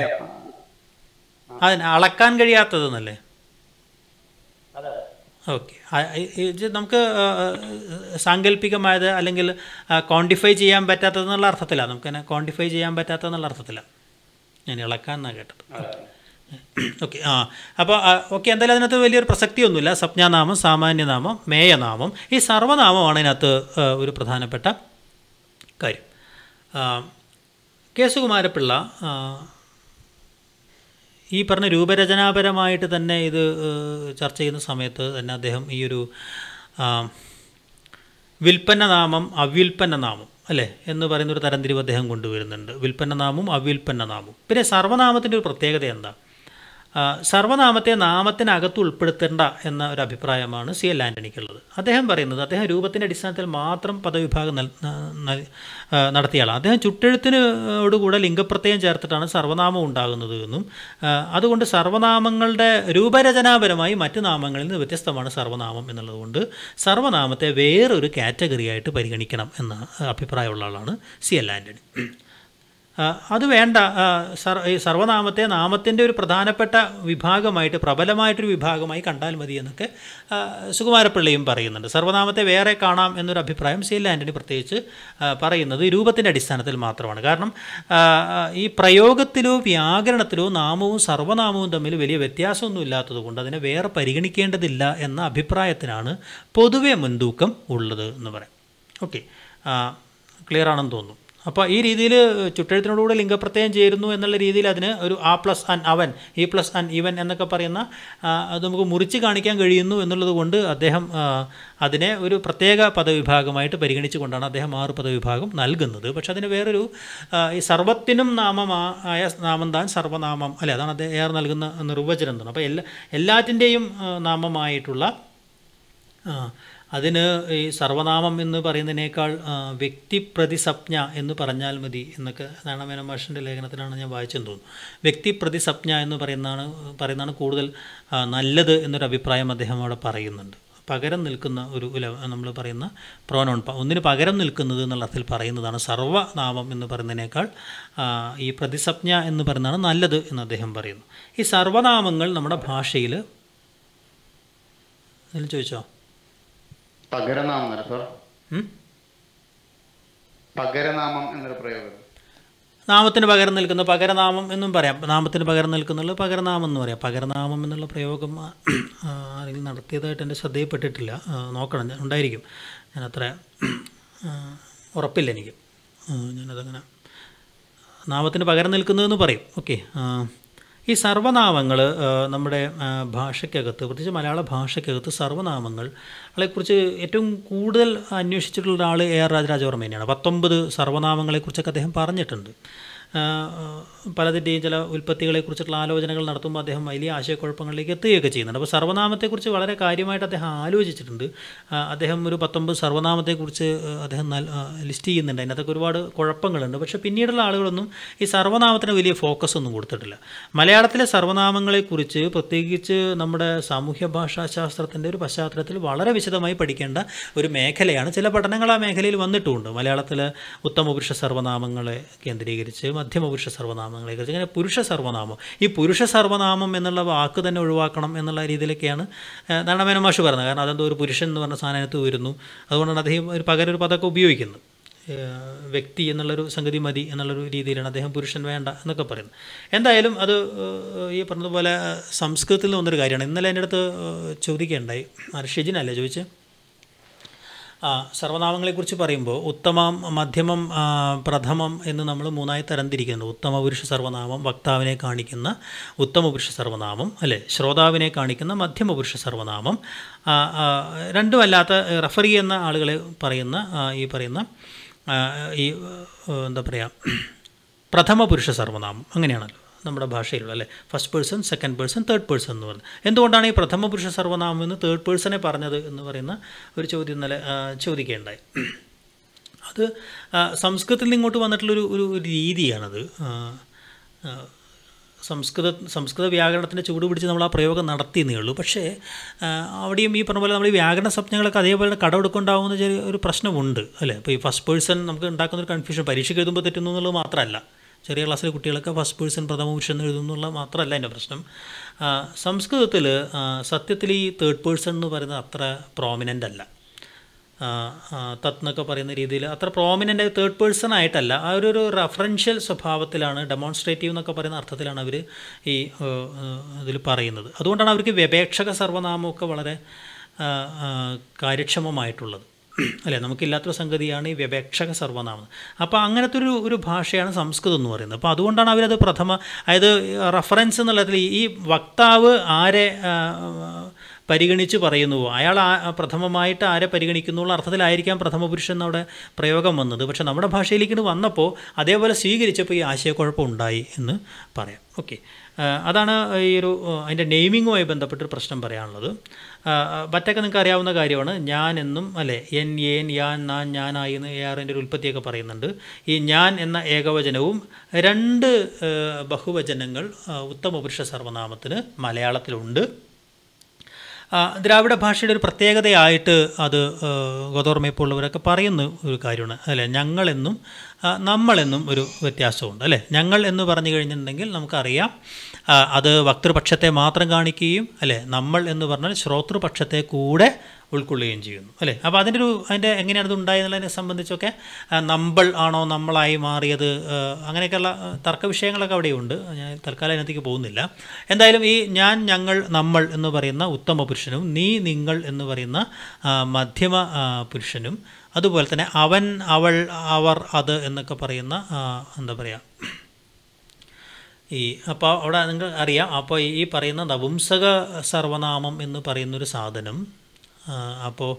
അതിന് അളക്കാൻ കഴിയാത്തതെന്നല്ലേ ഓക്കെ ഇത് നമുക്ക് സാങ്കല്പികമായത് അല്ലെങ്കിൽ ക്വാണ്ടിഫൈ ചെയ്യാൻ പറ്റാത്തതെന്നുള്ള അർത്ഥത്തിലാണ് നമുക്ക് തന്നെ ക്വാണ്ടിഫൈ ചെയ്യാൻ പറ്റാത്തതെന്നുള്ള അർത്ഥത്തിലാണ് ഞാൻ ഇളക്കാൻ എന്നാണ് കേട്ടത് ഓക്കെ ആ അപ്പോൾ ഓക്കെ എന്തായാലും അതിനകത്ത് വലിയൊരു പ്രസക്തിയൊന്നുമില്ല സ്വപ്നാനാമം സാമാന്യനാമം മേയനാമം ഈ സർവനാമമാണ് ഇതിനകത്ത് ഒരു പ്രധാനപ്പെട്ട കാര്യം കേസുകുമാരപ്പിള്ള ഈ പറഞ്ഞ രൂപരചനാപരമായിട്ട് തന്നെ ഇത് ചർച്ച ചെയ്യുന്ന സമയത്ത് തന്നെ അദ്ദേഹം ഈ ഒരു വിൽപ്പന നാമം അവ്യുൽപ്പന്ന നാമം അല്ലേ എന്ന് പറയുന്ന ഒരു തരംതിരിവ് അദ്ദേഹം കൊണ്ടുവരുന്നുണ്ട് വിൽപ്പന്ന നാമവും അവ്യുൽപ്പന്ന നാമവും പിന്നെ സർവനാമത്തിൻ്റെ ഒരു പ്രത്യേകത എന്താ സർവനാമത്തെ നാമത്തിനകത്ത് ഉൾപ്പെടുത്തേണ്ട എന്ന ഒരു അഭിപ്രായമാണ് സി എൽ ആൻ്റണിക്കുള്ളത് അദ്ദേഹം പറയുന്നത് അദ്ദേഹം രൂപത്തിൻ്റെ അടിസ്ഥാനത്തിൽ മാത്രം പദവിഭാഗം നടത്തിയാളാണ് അദ്ദേഹം ചുട്ടെഴുത്തിനോടുകൂടെ ലിംഗപ്രത്യയം ചേർത്തിട്ടാണ് സർവനാമം ഉണ്ടാകുന്നത് എന്നും അതുകൊണ്ട് സർവനാമങ്ങളുടെ രൂപരചനാപരമായി മറ്റ് നാമങ്ങളിൽ നിന്ന് വ്യത്യസ്തമാണ് സർവനാമം എന്നുള്ളതുകൊണ്ട് സർവനാമത്തെ വേറൊരു കാറ്റഗറിയായിട്ട് പരിഗണിക്കണം എന്ന അഭിപ്രായമുള്ള ആളാണ് സി എൽ ആൻ്റണി അത് വേണ്ട ഈ സർവനാമത്തെ നാമത്തിൻ്റെ ഒരു പ്രധാനപ്പെട്ട വിഭാഗമായിട്ട് പ്രബലമായിട്ടൊരു വിഭാഗമായി കണ്ടാൽ മതി എന്നൊക്കെ സുകുമാരപ്പിള്ളയും പറയുന്നുണ്ട് സർവനാമത്തെ വേറെ കാണാം എന്നൊരു അഭിപ്രായം സീൽ ആൻ്റണി പ്രത്യേകിച്ച് പറയുന്നത് രൂപത്തിൻ്റെ അടിസ്ഥാനത്തിൽ മാത്രമാണ് കാരണം ഈ പ്രയോഗത്തിലോ വ്യാകരണത്തിലോ നാമവും സർവനാമവും തമ്മിൽ വലിയ വ്യത്യാസമൊന്നും അതിനെ വേറെ പരിഗണിക്കേണ്ടതില്ല എന്ന അഭിപ്രായത്തിനാണ് പൊതുവെ മുൻതൂക്കം ഉള്ളത് എന്ന് പറയാം ഓക്കെ ക്ലിയർ ആണെന്ന് തോന്നുന്നു അപ്പോൾ ഈ രീതിയിൽ ചുട്ടെഴുത്തിനോടുകൂടി ലിംഗപ്രത്യയം ചേരുന്നു എന്നുള്ള രീതിയിൽ അതിന് ഒരു ആ പ്ലസ് അൻ അവൻ ഈ പ്ലസ് അൻ ഇവൻ എന്നൊക്കെ പറയുന്ന അത് നമുക്ക് മുറിച്ച് കാണിക്കാൻ കഴിയുന്നു എന്നുള്ളത് കൊണ്ട് അദ്ദേഹം അതിനെ ഒരു പ്രത്യേക പദവിഭാഗമായിട്ട് പരിഗണിച്ചുകൊണ്ടാണ് അദ്ദേഹം ആറ് പദവിഭാഗം നൽകുന്നത് പക്ഷെ അതിന് വേറൊരു ഈ സർവത്തിനും നാമമായ നാമം താൻ സർവനാമം അല്ലേ അതാണ് അദ്ദേഹം ഏറെ നൽകുന്ന നിർവചനം എന്താണ് അപ്പോൾ എല്ലാ എല്ലാറ്റിൻ്റെയും നാമമായിട്ടുള്ള അതിന് ഈ സർവനാമം എന്ന് പറയുന്നതിനേക്കാൾ വ്യക്തിപ്രതിസപ്ഞ എന്ന് പറഞ്ഞാൽ മതി എന്നൊക്കെ നാണമേന മാഷിൻ്റെ ലേഖനത്തിലാണ് ഞാൻ വായിച്ചെന്ന് തോന്നുന്നു വ്യക്തിപ്രതിസപ്ഞ എന്ന് പറയുന്നതാണ് പറയുന്നതാണ് കൂടുതൽ നല്ലത് എന്നൊരു അഭിപ്രായം അദ്ദേഹം അവിടെ പറയുന്നുണ്ട് പകരം നിൽക്കുന്ന ഒരു നമ്മൾ പറയുന്ന പ്രോനോൺ ഒന്നിന് പകരം നിൽക്കുന്നത് എന്നുള്ള അർത്ഥത്തിൽ പറയുന്നതാണ് സർവനാമം എന്ന് പറയുന്നതിനേക്കാൾ ഈ പ്രതിസപ്ഞ എന്ന് പറയുന്നതാണ് നല്ലത് എന്ന് അദ്ദേഹം പറയുന്നു ഈ സർവനാമങ്ങൾ നമ്മുടെ ഭാഷയിൽ ചോദിച്ചോ പകരനാമം സാർ പകരനാമം എന്നൊരു പ്രയോഗം നാമത്തിന് പകരം നിൽക്കുന്നു പകരനാമം എന്നും പറയാം നാമത്തിന് പകരം നിൽക്കുന്നുള്ള പകരനാമം എന്ന് പറയാം പകരനാമം എന്നുള്ള പ്രയോഗം ആരെങ്കിലും നടത്തിയതായിട്ട് എൻ്റെ ശ്രദ്ധയിൽപ്പെട്ടിട്ടില്ല നോക്കണം ഞാൻ ഉണ്ടായിരിക്കും ഞാൻ അത്ര ഉറപ്പില്ല എനിക്ക് ഞാനതങ്ങനെ നാമത്തിന് പകരം നിൽക്കുന്നതെന്ന് പറയും ഓക്കെ ഈ സർവനാമങ്ങൾ നമ്മുടെ ഭാഷയ്ക്കകത്ത് പ്രത്യേകിച്ച് മലയാള ഭാഷയ്ക്കകത്ത് സർവനാമങ്ങൾ ഏറ്റവും കൂടുതൽ അന്വേഷിച്ചിട്ടുള്ള ആൾ എ ആർ രാജരാജവർമ്മേനെയാണ് പത്തൊമ്പത് സർവനാമങ്ങളെക്കുറിച്ചൊക്കെ അദ്ദേഹം പറഞ്ഞിട്ടുണ്ട് പലതിൻ്റെയും ചില ഉൽപ്പത്തികളെക്കുറിച്ചുള്ള ആലോചനകൾ നടത്തുമ്പോൾ അദ്ദേഹം വലിയ ആശയക്കുഴപ്പങ്ങളിലേക്ക് എത്തുകയൊക്കെ ചെയ്യുന്നുണ്ട് അപ്പോൾ സർവനാമത്തെക്കുറിച്ച് വളരെ കാര്യമായിട്ട് അദ്ദേഹം ആലോചിച്ചിട്ടുണ്ട് അദ്ദേഹം ഒരു പത്തൊമ്പത് സർവനാമത്തെക്കുറിച്ച് അദ്ദേഹം ലിസ്റ്റ് ചെയ്യുന്നുണ്ട് അതിനകത്തൊക്കെ ഒരുപാട് കുഴപ്പങ്ങളുണ്ട് പക്ഷേ പിന്നീടുള്ള ആളുകളൊന്നും ഈ സർവനാമത്തിന് വലിയ ഫോക്കസ് ഒന്നും കൊടുത്തിട്ടില്ല മലയാളത്തിലെ സർവനാമങ്ങളെക്കുറിച്ച് പ്രത്യേകിച്ച് നമ്മുടെ സാമൂഹ്യ ഭാഷാശാസ്ത്രത്തിൻ്റെ ഒരു പശ്ചാത്തലത്തിൽ വളരെ വിശദമായി പഠിക്കേണ്ട ഒരു മേഖലയാണ് ചില പഠനങ്ങൾ ആ മേഖലയിൽ വന്നിട്ടുമുണ്ട് മലയാളത്തിലെ ഉത്തമപുരുഷ സർവനാമങ്ങളെ കേന്ദ്രീകരിച്ച് മധ്യമപുരുഷ സർവ്വനാമങ്ങളെക്കുറിച്ച് ഇങ്ങനെ പുരുഷ സർവനാമം ഈ പുരുഷ സർവനാമം എന്നുള്ള വാക്ക് തന്നെ ഒഴിവാക്കണം എന്നുള്ള രീതിയിലൊക്കെയാണ് നാരായണമേന മാഷ് പറഞ്ഞത് കാരണം അതെന്തോ ഒരു പുരുഷൻ എന്ന് പറഞ്ഞ സാധനത്ത് വരുന്നു അതുകൊണ്ടാണ് അദ്ദേഹം ഒരു പകരൊരു ഒരു പദമൊക്കെ ഉപയോഗിക്കുന്നത് വ്യക്തി എന്നുള്ളൊരു സംഗതി മതി എന്നുള്ളൊരു രീതിയിലാണ് അദ്ദേഹം പുരുഷൻ വേണ്ട എന്നൊക്കെ പറയുന്നത് എന്തായാലും അത് ഈ പറഞ്ഞതുപോലെ സംസ്കൃതത്തിൽ വന്നൊരു കാര്യമാണ് ഇന്നലെ എൻ്റെ അടുത്ത് ചോദിക്കുകയുണ്ടായി ഷിജിനല്ലേ ചോദിച്ചത് സർവനാമങ്ങളെക്കുറിച്ച് പറയുമ്പോൾ ഉത്തമം മധ്യമം പ്രഥമം എന്ന് നമ്മൾ മൂന്നായി തരംതിരിക്കുന്നു ഉത്തമ പുരുഷ സർവനാമം വക്താവിനെ കാണിക്കുന്ന ഉത്തമ പുരുഷ സർവനാമം അല്ലെ ശ്രോതാവിനെ കാണിക്കുന്ന മധ്യമ പുരുഷ സർവനാമം രണ്ടുമല്ലാത്ത റഫറി ചെയ്യുന്ന ആളുകളെ പറയുന്ന ഈ പറയുന്ന ഈ എന്താ പറയുക പ്രഥമ പുരുഷ സർവനാമം അങ്ങനെയാണല്ലോ നമ്മുടെ ഭാഷയിലുള്ള അല്ലേ first person second person third person എന്ന് പറയുന്നത് എന്തുകൊണ്ടാണ് ഈ പ്രഥമ പുരുഷ സർവനാമം എന്ന് തേർഡ് പേഴ്സണെ പറഞ്ഞത് എന്ന് പറയുന്ന ഒരു ചോദ്യം ഇന്നലെ ചോദിക്കേണ്ടായി അത് സംസ്കൃതത്തിൽ ഇങ്ങോട്ട് വന്നിട്ടുള്ളൊരു ഒരു രീതിയാണത് സംസ്കൃത സംസ്കൃത വ്യാകരണത്തിൻ്റെ ചൂട് പിടിച്ച് നമ്മൾ ആ പ്രയോഗം നടത്തിയെന്നേ ഉള്ളൂ പക്ഷേ അവിടെയും ഈ പറഞ്ഞ പോലെ നമ്മൾ ഈ വ്യാകരണ സ്വപ്നങ്ങളൊക്കെ അതേപോലെ കടമെടുക്കുണ്ടാവുന്ന ചെറിയ ഒരു പ്രശ്നമുണ്ട് അല്ലേ ഇപ്പോൾ ഈ ഫസ്റ്റ് പേഴ്സൺ നമുക്ക് ഉണ്ടാക്കുന്ന ഒരു കൺഫ്യൂഷൻ പരീക്ഷയ്ക്ക് എഴുതുമ്പോൾ തെറ്റുന്നു എന്നുള്ളത് മാത്രമല്ല ചെറിയ ക്ലാസ്സിലെ കുട്ടികളൊക്കെ ഫസ്റ്റ് പേഴ്സൺ പ്രഥമ പ്രഥമപുരുഷൻ എഴുതുന്നുള്ള മാത്രമല്ല എൻ്റെ പ്രശ്നം സംസ്കൃതത്തിൽ സത്യത്തിൽ ഈ തേർഡ് പേഴ്സൺ എന്ന് പറയുന്നത് അത്ര പ്രോമിനൻ്റ് അല്ല തത് എന്നൊക്കെ പറയുന്ന രീതിയിൽ അത്ര പ്രോമിനൻ്റ് തേർഡ് പേഴ്സൺ ആയിട്ടല്ല ആ ഒരു റഫറൻഷ്യൽ സ്വഭാവത്തിലാണ് ഡെമോൺസ്ട്രേറ്റീവ് എന്നൊക്കെ പറയുന്ന അർത്ഥത്തിലാണ് അവർ ഈ ഇതിൽ പറയുന്നത് അതുകൊണ്ടാണ് അവർക്ക് വ്യപേക്ഷക സർവനാമമൊക്കെ വളരെ കാര്യക്ഷമമായിട്ടുള്ളത് അല്ലേ നമുക്കില്ലാത്തൊരു സംഗതിയാണ് ഈ വ്യപേക്ഷക സർവനാമം അപ്പോൾ അങ്ങനത്തെ ഒരു ഒരു ഭാഷയാണ് സംസ്കൃതം എന്ന് പറയുന്നത് അപ്പോൾ അതുകൊണ്ടാണ് അവരത് പ്രഥമ അതായത് റഫറൻസ് എന്നുള്ളതിൽ ഈ വക്താവ് ആരെ പരിഗണിച്ച് പറയുന്നുവോ അയാൾ പ്രഥമമായിട്ട് ആരെ പരിഗണിക്കുന്നുള്ള അർത്ഥത്തിലായിരിക്കാം പ്രഥമ പുരുഷൻ അവിടെ പ്രയോഗം വന്നത് പക്ഷേ നമ്മുടെ ഭാഷയിലേക്ക് വന്നപ്പോൾ അതേപോലെ സ്വീകരിച്ചപ്പോൾ ഈ ആശയക്കുഴപ്പം ഉണ്ടായി എന്ന് പറയാം ഓക്കെ അതാണ് ഈ ഒരു അതിൻ്റെ നെയ്മിങ്ങുമായി ബന്ധപ്പെട്ടൊരു പ്രശ്നം പറയാനുള്ളത് മറ്റൊക്കെ നിങ്ങൾക്ക് അറിയാവുന്ന കാര്യമാണ് ഞാൻ എന്നും അല്ലേ എൻ ഏൻ യാൻ നാൻ ഞാനായി എന്ന് എ ഒരു ഉൽപ്പത്തിയൊക്കെ പറയുന്നുണ്ട് ഈ ഞാൻ എന്ന ഏകവചനവും രണ്ട് ബഹുവചനങ്ങൾ ഉത്തമപുരുഷ സർവനാമത്തിന് മലയാളത്തിലുണ്ട് ദ്രാവിഡ ഭാഷയുടെ ഒരു പ്രത്യേകതയായിട്ട് അത് ഗോതോർമ്മയെപ്പോലുള്ളവരൊക്കെ പറയുന്ന ഒരു കാര്യമാണ് അല്ലേ ഞങ്ങളെന്നും നമ്മളെന്നും ഒരു വ്യത്യാസമുണ്ട് അല്ലേ ഞങ്ങൾ എന്ന് പറഞ്ഞു കഴിഞ്ഞിട്ടുണ്ടെങ്കിൽ നമുക്കറിയാം അത് വക്തൃപക്ഷത്തെ മാത്രം കാണിക്കുകയും അല്ലേ നമ്മൾ എന്ന് പറഞ്ഞാൽ ശ്രോതൃപക്ഷത്തെ കൂടെ ഉൾക്കൊള്ളുകയും ചെയ്യുന്നു അല്ലേ അപ്പോൾ അതിൻ്റെ ഒരു അതിൻ്റെ എങ്ങനെയാണ് ഇത് ഉണ്ടായതെന്നുള്ളതിനെ സംബന്ധിച്ചൊക്കെ നമ്മൾ ആണോ നമ്മളായി മാറിയത് അങ്ങനെയൊക്കെയുള്ള തർക്ക വിഷയങ്ങളൊക്കെ അവിടെയുണ്ട് ഞാൻ തൽക്കാലം അതിനകത്തേക്ക് പോകുന്നില്ല എന്തായാലും ഈ ഞാൻ ഞങ്ങൾ നമ്മൾ എന്ന് പറയുന്ന ഉത്തമ പുരുഷനും നീ നിങ്ങൾ എന്ന് പറയുന്ന മധ്യമ പുരുഷനും അതുപോലെ തന്നെ അവൻ അവൾ അവർ അത് എന്നൊക്കെ പറയുന്ന എന്താ പറയുക ഈ അപ്പോൾ അവിടെ നിങ്ങൾ അറിയാം അപ്പോൾ ഈ പറയുന്ന നപുംസക സർവനാമം എന്ന് പറയുന്നൊരു സാധനം അപ്പോൾ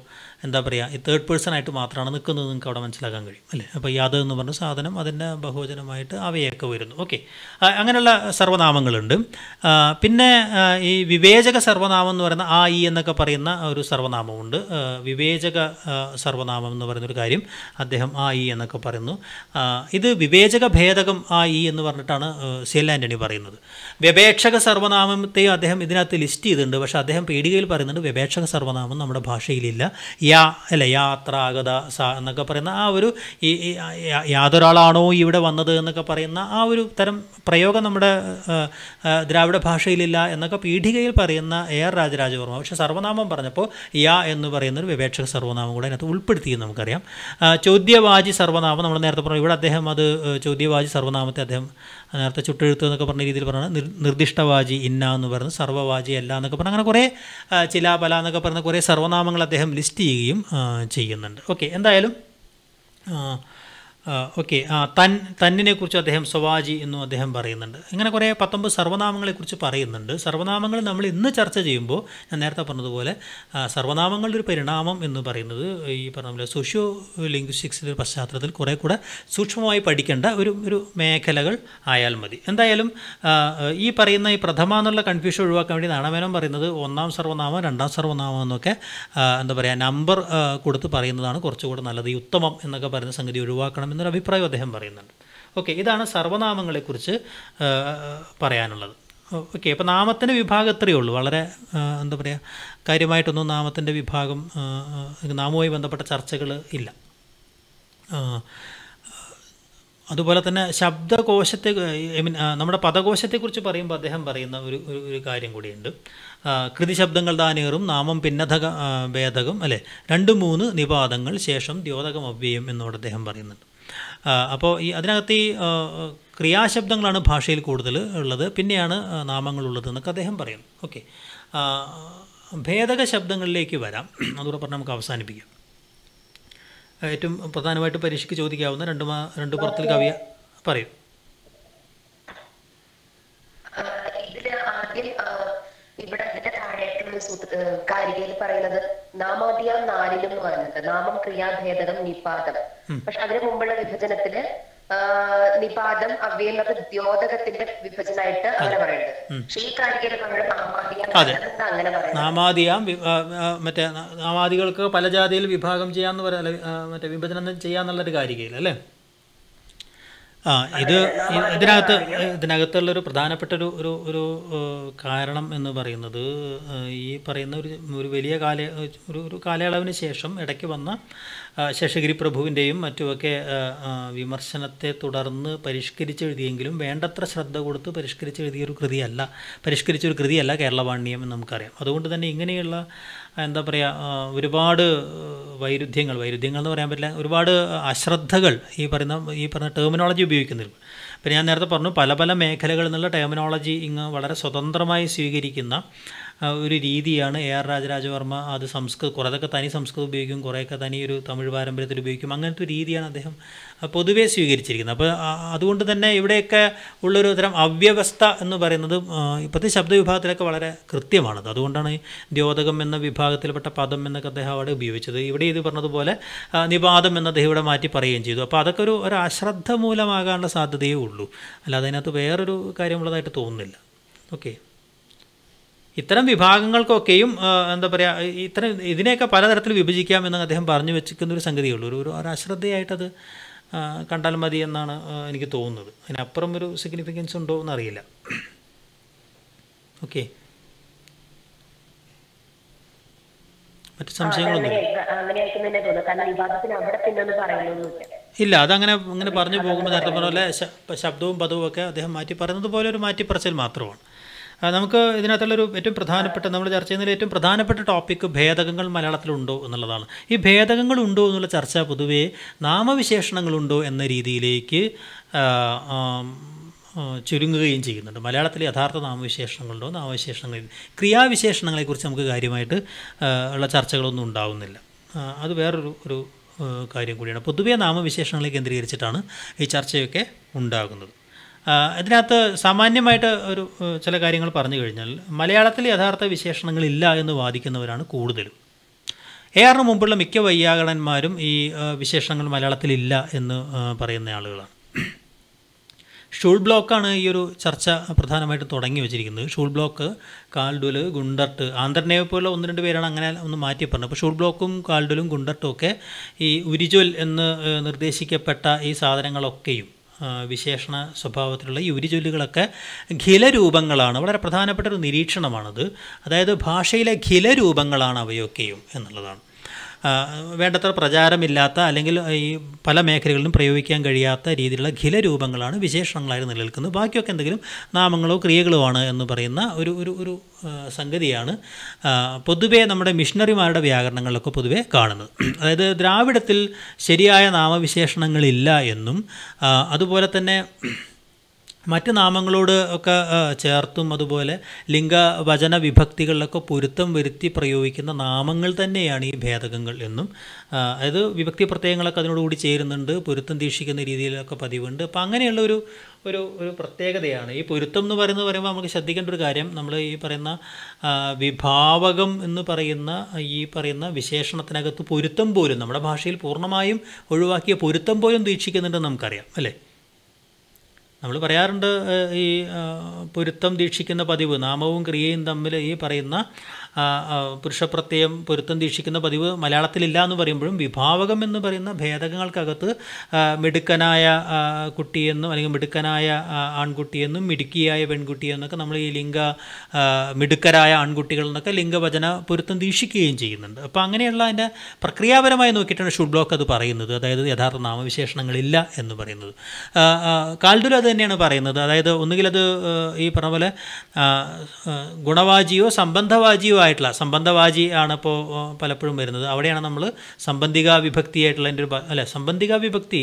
എന്താ പറയുക തേർഡ് പേഴ്സൺ ആയിട്ട് മാത്രമാണ് നിൽക്കുന്നത് നിങ്ങൾക്ക് അവിടെ മനസ്സിലാക്കാൻ കഴിയും അല്ലേ അപ്പോൾ യാദവ് എന്ന് പറഞ്ഞ സാധനം അതിൻ്റെ ബഹുവചനമായിട്ട് അവയൊക്കെ വരുന്നു ഓക്കെ അങ്ങനെയുള്ള സർവനാമങ്ങളുണ്ട് പിന്നെ ഈ വിവേചക സർവനാമം എന്ന് പറയുന്ന ആ ഇ എന്നൊക്കെ പറയുന്ന ഒരു സർവനാമമുണ്ട് വിവേചക സർവനാമം എന്ന് പറയുന്ന ഒരു കാര്യം അദ്ദേഹം ആ ഇ എന്നൊക്കെ പറയുന്നു ഇത് വിവേചക ഭേദകം ആ ഇ എന്ന് പറഞ്ഞിട്ടാണ് സെൽ ആൻ്റണി പറയുന്നത് വ്യപേക്ഷക സർവനാമത്തെയും അദ്ദേഹം ഇതിനകത്ത് ലിസ്റ്റ് ചെയ്തിട്ടുണ്ട് പക്ഷേ അദ്ദേഹം പീഡികയിൽ പറയുന്നുണ്ട് വ്യപേക്ഷക സർവനാമം നമ്മുടെ ഭാഷയിലില്ല യാ അല്ല യാത്രാഗത സ എന്നൊക്കെ പറയുന്ന ആ ഒരു ഈ യാതൊരാളാണോ ഇവിടെ വന്നത് എന്നൊക്കെ പറയുന്ന ആ ഒരു തരം പ്രയോഗം നമ്മുടെ ദ്രാവിഡ ഭാഷയിലില്ല എന്നൊക്കെ പീഠികയിൽ പറയുന്ന എ ആർ രാജരാജവർമ്മ പക്ഷേ സർവനാമം പറഞ്ഞപ്പോൾ യാ എന്ന് പറയുന്ന ഒരു വിവേക്ഷക സർവനാമം കൂടെ അതിനകത്ത് ഉൾപ്പെടുത്തിയെന്ന് നമുക്കറിയാം ചോദ്യവാചി സർവനാമം നമ്മൾ നേരത്തെ പറഞ്ഞു ഇവിടെ അദ്ദേഹം അത് ചോദ്യവാചി സർവനാമത്തെ അദ്ദേഹം നേരത്തെ ചുട്ടെഴുത്ത് എന്നൊക്കെ പറഞ്ഞ രീതിയിൽ പറഞ്ഞാൽ നിർദ്ദിഷ്ടവാചി ഇന്ന എന്ന് പറഞ്ഞ് സർവവാചി അല്ല എന്നൊക്കെ പറഞ്ഞ് അങ്ങനെ കുറേ ചില പല എന്നൊക്കെ പറഞ്ഞ് കുറേ സർവനാമങ്ങൾ അദ്ദേഹം ലിസ്റ്റ് ചെയ്യുകയും ചെയ്യുന്നുണ്ട് ഓക്കെ എന്തായാലും ഓക്കെ തൻ കുറിച്ച് അദ്ദേഹം സ്വവാജി എന്നും അദ്ദേഹം പറയുന്നുണ്ട് ഇങ്ങനെ കുറേ പത്തൊമ്പത് സർവനാമങ്ങളെക്കുറിച്ച് പറയുന്നുണ്ട് സർവനാമങ്ങൾ നമ്മൾ ഇന്ന് ചർച്ച ചെയ്യുമ്പോൾ ഞാൻ നേരത്തെ പറഞ്ഞതുപോലെ സർവ്വനാമങ്ങളുടെ ഒരു പരിണാമം എന്ന് പറയുന്നത് ഈ പറഞ്ഞ പോലെ സോഷ്യോ ലിംഗ്വിസ്റ്റിക്സിൻ്റെ പശ്ചാത്തലത്തിൽ കുറേ കൂടെ സൂക്ഷ്മമായി പഠിക്കേണ്ട ഒരു ഒരു മേഖലകൾ ആയാൽ മതി എന്തായാലും ഈ പറയുന്ന ഈ പ്രഥമ എന്നുള്ള കൺഫ്യൂഷൻ ഒഴിവാക്കാൻ വേണ്ടി നാണമേനം പറയുന്നത് ഒന്നാം സർവ്വനാമം രണ്ടാം സർവ്വനാമം എന്നൊക്കെ എന്താ പറയുക നമ്പർ കൊടുത്ത് പറയുന്നതാണ് കുറച്ചുകൂടെ നല്ലത് ഈ ഉത്തമം എന്നൊക്കെ പറയുന്ന സംഗതി ഒഴിവാക്കണം എന്നൊരു അഭിപ്രായം അദ്ദേഹം പറയുന്നുണ്ട് ഓക്കെ ഇതാണ് സർവനാമങ്ങളെക്കുറിച്ച് പറയാനുള്ളത് ഓക്കെ അപ്പോൾ നാമത്തിൻ്റെ വിഭാഗം ഇത്രയേ ഉള്ളൂ വളരെ എന്താ പറയുക കാര്യമായിട്ടൊന്നും നാമത്തിൻ്റെ വിഭാഗം നാമവുമായി ബന്ധപ്പെട്ട ചർച്ചകൾ ഇല്ല അതുപോലെ തന്നെ ശബ്ദകോശത്തെ ഐ മീൻ നമ്മുടെ പദകോശത്തെക്കുറിച്ച് പറയുമ്പോൾ അദ്ദേഹം പറയുന്ന ഒരു ഒരു കാര്യം കൂടിയുണ്ട് ശബ്ദങ്ങൾ ദാനേറും നാമം പിന്നതക ഭേദകം അല്ലേ രണ്ട് മൂന്ന് നിപാതങ്ങൾ ശേഷം ദ്യോതകം അവ്യയം എന്നോട് അദ്ദേഹം പറയുന്നുണ്ട് അപ്പോൾ ഈ അതിനകത്ത് ഈ ക്രിയാശബ്ദങ്ങളാണ് ഭാഷയിൽ കൂടുതൽ ഉള്ളത് പിന്നെയാണ് നാമങ്ങളുള്ളത് എന്നൊക്കെ അദ്ദേഹം പറയുന്നു ഓക്കെ ഭേദക ശബ്ദങ്ങളിലേക്ക് വരാം അതുകൂടെ പറഞ്ഞാൽ നമുക്ക് അവസാനിപ്പിക്കാം ഏറ്റവും പ്രധാനമായിട്ട് പരീക്ഷയ്ക്ക് ചോദിക്കാവുന്ന രണ്ട് രണ്ട് പുറത്തിൽ കവിയ പറയും കാരികയിൽ പറയുന്നത് നാമാദ്യം നാലിലും എന്ന് പറയുന്നത് നാമം ക്രിയാഭേദകം നിപാതം പക്ഷെ അതിനു മുമ്പുള്ള വിഭജനത്തില് നിപാതം അവ്യന്നത് ദ്യോതകത്തിന്റെ വിഭജനമായിട്ട് അങ്ങനെ പറയുന്നത് പക്ഷെ ഈ കാരികയിൽ പറയുന്നത് അങ്ങനെ പറയുന്നത് നാമാദിയാം മറ്റേ നാമാദികൾക്ക് പല ജാതിയിൽ വിഭാഗം ചെയ്യാന്ന് പറയാ മറ്റേ വിഭജനം ചെയ്യാന്നുള്ളൊരു കാരികയിൽ അല്ലേ ആ ഇത് ഇതിനകത്ത് ഇതിനകത്തുള്ളൊരു പ്രധാനപ്പെട്ട ഒരു ഒരു ഒരു കാരണം എന്ന് പറയുന്നത് ഈ പറയുന്ന ഒരു ഒരു വലിയ കാല ഒരു ഒരു കാലയളവിന് ശേഷം ഇടയ്ക്ക് വന്ന ശേഷഗിരി പ്രഭുവിൻ്റെയും മറ്റുമൊക്കെ വിമർശനത്തെ തുടർന്ന് പരിഷ്കരിച്ചെഴുതിയെങ്കിലും വേണ്ടത്ര ശ്രദ്ധ കൊടുത്ത് പരിഷ്കരിച്ചെഴുതിയൊരു കൃതിയല്ല പരിഷ്കരിച്ചൊരു കൃതിയല്ല കേരളവാണിയം എന്ന് നമുക്കറിയാം അതുകൊണ്ട് തന്നെ ഇങ്ങനെയുള്ള എന്താ പറയുക ഒരുപാട് വൈരുദ്ധ്യങ്ങൾ വൈരുദ്ധ്യങ്ങൾ എന്ന് പറയാൻ പറ്റില്ല ഒരുപാട് അശ്രദ്ധകൾ ഈ പറയുന്ന ഈ പറഞ്ഞ ടെർമിനോളജി ഉപയോഗിക്കുന്നില്ല പിന്നെ ഞാൻ നേരത്തെ പറഞ്ഞു പല പല മേഖലകളിൽ നിന്നുള്ള ടെർമിനോളജി ഇങ്ങ് വളരെ സ്വതന്ത്രമായി സ്വീകരിക്കുന്ന ഒരു രീതിയാണ് എ ആർ രാജരാജവർമ്മ അത് സംസ്കൃത കുറേതൊക്കെ തനി സംസ്കൃതം ഉപയോഗിക്കും കുറേയൊക്കെ തനി ഒരു തമിഴ് പാരമ്പര്യത്തിൽ ഉപയോഗിക്കും അങ്ങനത്തെ ഒരു രീതിയാണ് അദ്ദേഹം പൊതുവേ സ്വീകരിച്ചിരിക്കുന്നത് അപ്പോൾ അതുകൊണ്ട് തന്നെ ഇവിടെയൊക്കെ ഉള്ളൊരു തരം അവ്യവസ്ഥ എന്ന് പറയുന്നത് ഇപ്പോഴത്തെ ശബ്ദവിഭാഗത്തിലൊക്കെ വളരെ കൃത്യമാണത് അതുകൊണ്ടാണ് ദ്യോതകം എന്ന വിഭാഗത്തിൽപ്പെട്ട പദം എന്നൊക്കെ അദ്ദേഹം അവിടെ ഉപയോഗിച്ചത് ഇവിടെ ഇത് പറഞ്ഞതുപോലെ നിപാതം എന്ന അദ്ദേഹം ഇവിടെ മാറ്റി പറയുകയും ചെയ്തു അപ്പോൾ അതൊക്കെ ഒരു ഒരു അശ്രദ്ധ മൂലമാകാനുള്ള സാധ്യതയേ ഉള്ളൂ അല്ലാതെ അതിനകത്ത് വേറൊരു കാര്യമുള്ളതായിട്ട് തോന്നുന്നില്ല ഓക്കെ ഇത്തരം വിഭാഗങ്ങൾക്കൊക്കെയും എന്താ പറയുക ഇത്തരം ഇതിനെയൊക്കെ പലതരത്തിൽ എന്ന് അദ്ദേഹം പറഞ്ഞു വെച്ചിരിക്കുന്ന ഒരു സംഗതിയുള്ളൂ ഒരു ഒരു അശ്രദ്ധയായിട്ടത് കണ്ടാൽ മതി എന്നാണ് എനിക്ക് തോന്നുന്നത് അതിനപ്പുറം ഒരു സിഗ്നിഫിക്കൻസ് ഉണ്ടോ എന്നറിയില്ല ഓക്കെ മറ്റു സംശയങ്ങളൊന്നും ഇല്ല അതങ്ങനെ അങ്ങനെ പറഞ്ഞു പോകുമ്പോൾ നേരത്തെ പറഞ്ഞ പോലെ ശബ്ദവും പദവും ഒക്കെ അദ്ദേഹം മാറ്റി പറയുന്നത് പോലെ ഒരു മാറ്റിപ്പറച്ചിൽ മാത്രമാണ് നമുക്ക് ഇതിനകത്തുള്ളൊരു ഏറ്റവും പ്രധാനപ്പെട്ട നമ്മൾ ചർച്ച ചെയ്യുന്നതിൽ ഏറ്റവും പ്രധാനപ്പെട്ട ടോപ്പിക്ക് ഭേദകങ്ങൾ മലയാളത്തിലുണ്ടോ എന്നുള്ളതാണ് ഈ ഭേദകങ്ങൾ ഉണ്ടോ എന്നുള്ള ചർച്ച പൊതുവെ നാമവിശേഷണങ്ങളുണ്ടോ എന്ന രീതിയിലേക്ക് ചുരുങ്ങുകയും ചെയ്യുന്നുണ്ട് മലയാളത്തിലെ യഥാർത്ഥ നാമവിശേഷണങ്ങളുണ്ടോ നാമവിശേഷണങ്ങൾ ക്രിയാവിശേഷണങ്ങളെക്കുറിച്ച് നമുക്ക് കാര്യമായിട്ട് ഉള്ള ചർച്ചകളൊന്നും ഉണ്ടാവുന്നില്ല അത് വേറൊരു ഒരു കാര്യം കൂടിയാണ് പൊതുവേ നാമവിശേഷണങ്ങളെ കേന്ദ്രീകരിച്ചിട്ടാണ് ഈ ചർച്ചയൊക്കെ ഉണ്ടാകുന്നത് ഇതിനകത്ത് സാമാന്യമായിട്ട് ഒരു ചില കാര്യങ്ങൾ പറഞ്ഞു കഴിഞ്ഞാൽ മലയാളത്തിൽ യഥാർത്ഥ വിശേഷണങ്ങളില്ല എന്ന് വാദിക്കുന്നവരാണ് കൂടുതലും എ ആറിന് മുമ്പുള്ള മിക്ക വൈയാകണന്മാരും ഈ വിശേഷണങ്ങൾ മലയാളത്തിലില്ല എന്ന് പറയുന്ന ആളുകളാണ് ഷൂൾ ബ്ലോക്കാണ് ഈ ഒരു ചർച്ച പ്രധാനമായിട്ട് തുടങ്ങി വെച്ചിരിക്കുന്നത് ഷൂൾ ബ്ലോക്ക് കാൽഡുല് ഗുണ്ടർട്ട് ആന്ധ്രനെ പോലുള്ള ഒന്ന് രണ്ട് പേരാണ് അങ്ങനെ ഒന്ന് മാറ്റി പറഞ്ഞത് അപ്പോൾ ഷൂൾ ബ്ലോക്കും കാൽഡുലും ഗുണ്ടർട്ടും ഒക്കെ ഈ ഉരിജ്വൽ എന്ന് നിർദ്ദേശിക്കപ്പെട്ട ഈ സാധനങ്ങളൊക്കെയും വിശേഷണ സ്വഭാവത്തിലുള്ള ഉരിചൊല്ലുകളൊക്കെ ഖിലരൂപങ്ങളാണ് വളരെ പ്രധാനപ്പെട്ട ഒരു നിരീക്ഷണമാണത് അതായത് ഭാഷയിലെ ഖിലരൂപങ്ങളാണ് അവയൊക്കെയും എന്നുള്ളതാണ് വേണ്ടത്ര പ്രചാരമില്ലാത്ത അല്ലെങ്കിൽ ഈ പല മേഖലകളിലും പ്രയോഗിക്കാൻ കഴിയാത്ത രീതിയിലുള്ള ഖിലരൂപങ്ങളാണ് വിശേഷണങ്ങളായി നിലനിൽക്കുന്നത് ബാക്കിയൊക്കെ എന്തെങ്കിലും നാമങ്ങളോ ക്രിയകളോ ആണ് എന്ന് പറയുന്ന ഒരു ഒരു ഒരു സംഗതിയാണ് പൊതുവേ നമ്മുടെ മിഷണറിമാരുടെ വ്യാകരണങ്ങളിലൊക്കെ പൊതുവേ കാണുന്നത് അതായത് ദ്രാവിഡത്തിൽ ശരിയായ നാമവിശേഷണങ്ങളില്ല എന്നും അതുപോലെ തന്നെ മറ്റ് നാമങ്ങളോട് ഒക്കെ ചേർത്തും അതുപോലെ ലിംഗ വചന വിഭക്തികളിലൊക്കെ പൊരുത്തം വരുത്തി പ്രയോഗിക്കുന്ന നാമങ്ങൾ തന്നെയാണ് ഈ ഭേദകങ്ങൾ എന്നും അതായത് വിഭക്തി പ്രത്യയങ്ങളൊക്കെ അതിനോടുകൂടി ചേരുന്നുണ്ട് പൊരുത്തം ദീക്ഷിക്കുന്ന രീതിയിലൊക്കെ പതിവുണ്ട് അപ്പോൾ അങ്ങനെയുള്ള ഒരു ഒരു ഒരു പ്രത്യേകതയാണ് ഈ പൊരുത്തം എന്ന് പറയുന്നത് പറയുമ്പോൾ നമുക്ക് ശ്രദ്ധിക്കേണ്ട ഒരു കാര്യം നമ്മൾ ഈ പറയുന്ന വിഭാവകം എന്ന് പറയുന്ന ഈ പറയുന്ന വിശേഷണത്തിനകത്ത് പൊരുത്തം പോലും നമ്മുടെ ഭാഷയിൽ പൂർണ്ണമായും ഒഴിവാക്കിയ പൊരുത്തം പോലും ദീക്ഷിക്കുന്നുണ്ടെന്ന് നമുക്കറിയാം അല്ലേ നമ്മൾ പറയാറുണ്ട് ഈ പൊരുത്തം ദീക്ഷിക്കുന്ന പതിവ് നാമവും ക്രിയയും തമ്മിൽ ഈ പറയുന്ന പുരുഷപ്രത്യയം പൊരുത്തം ദീക്ഷിക്കുന്ന പതിവ് മലയാളത്തിലില്ല എന്ന് പറയുമ്പോഴും വിഭാവകം എന്ന് പറയുന്ന ഭേദകങ്ങൾക്കകത്ത് മിടുക്കനായ കുട്ടിയെന്നും അല്ലെങ്കിൽ മിടുക്കനായ ആൺകുട്ടിയെന്നും മിടുക്കിയായ പെൺകുട്ടിയെന്നൊക്കെ നമ്മൾ ഈ ലിംഗ മിടുക്കരായ ആൺകുട്ടികൾ എന്നൊക്കെ ലിംഗവചന പൊരുത്തം ദീക്ഷിക്കുകയും ചെയ്യുന്നുണ്ട് അപ്പോൾ അങ്ങനെയുള്ള അതിൻ്റെ പ്രക്രിയാപരമായി നോക്കിയിട്ടാണ് ഷുഡ് ബ്ലോക്ക് അത് പറയുന്നത് അതായത് യഥാർത്ഥ നാമവിശേഷണങ്ങളില്ല എന്ന് പറയുന്നത് കാൽഡുര അത് തന്നെയാണ് പറയുന്നത് അതായത് ഒന്നുകിൽ അത് ഈ പറഞ്ഞ പോലെ ഗുണവാചിയോ സംബന്ധവാചിയോ ആയിട്ടുള്ള സംബന്ധവാചി ആണ് ഇപ്പോൾ പലപ്പോഴും വരുന്നത് അവിടെയാണ് നമ്മൾ സംബന്ധിക വിഭക്തിയായിട്ടുള്ള എൻ്റെ ഒരു അല്ല സംബന്ധിക വിഭക്തി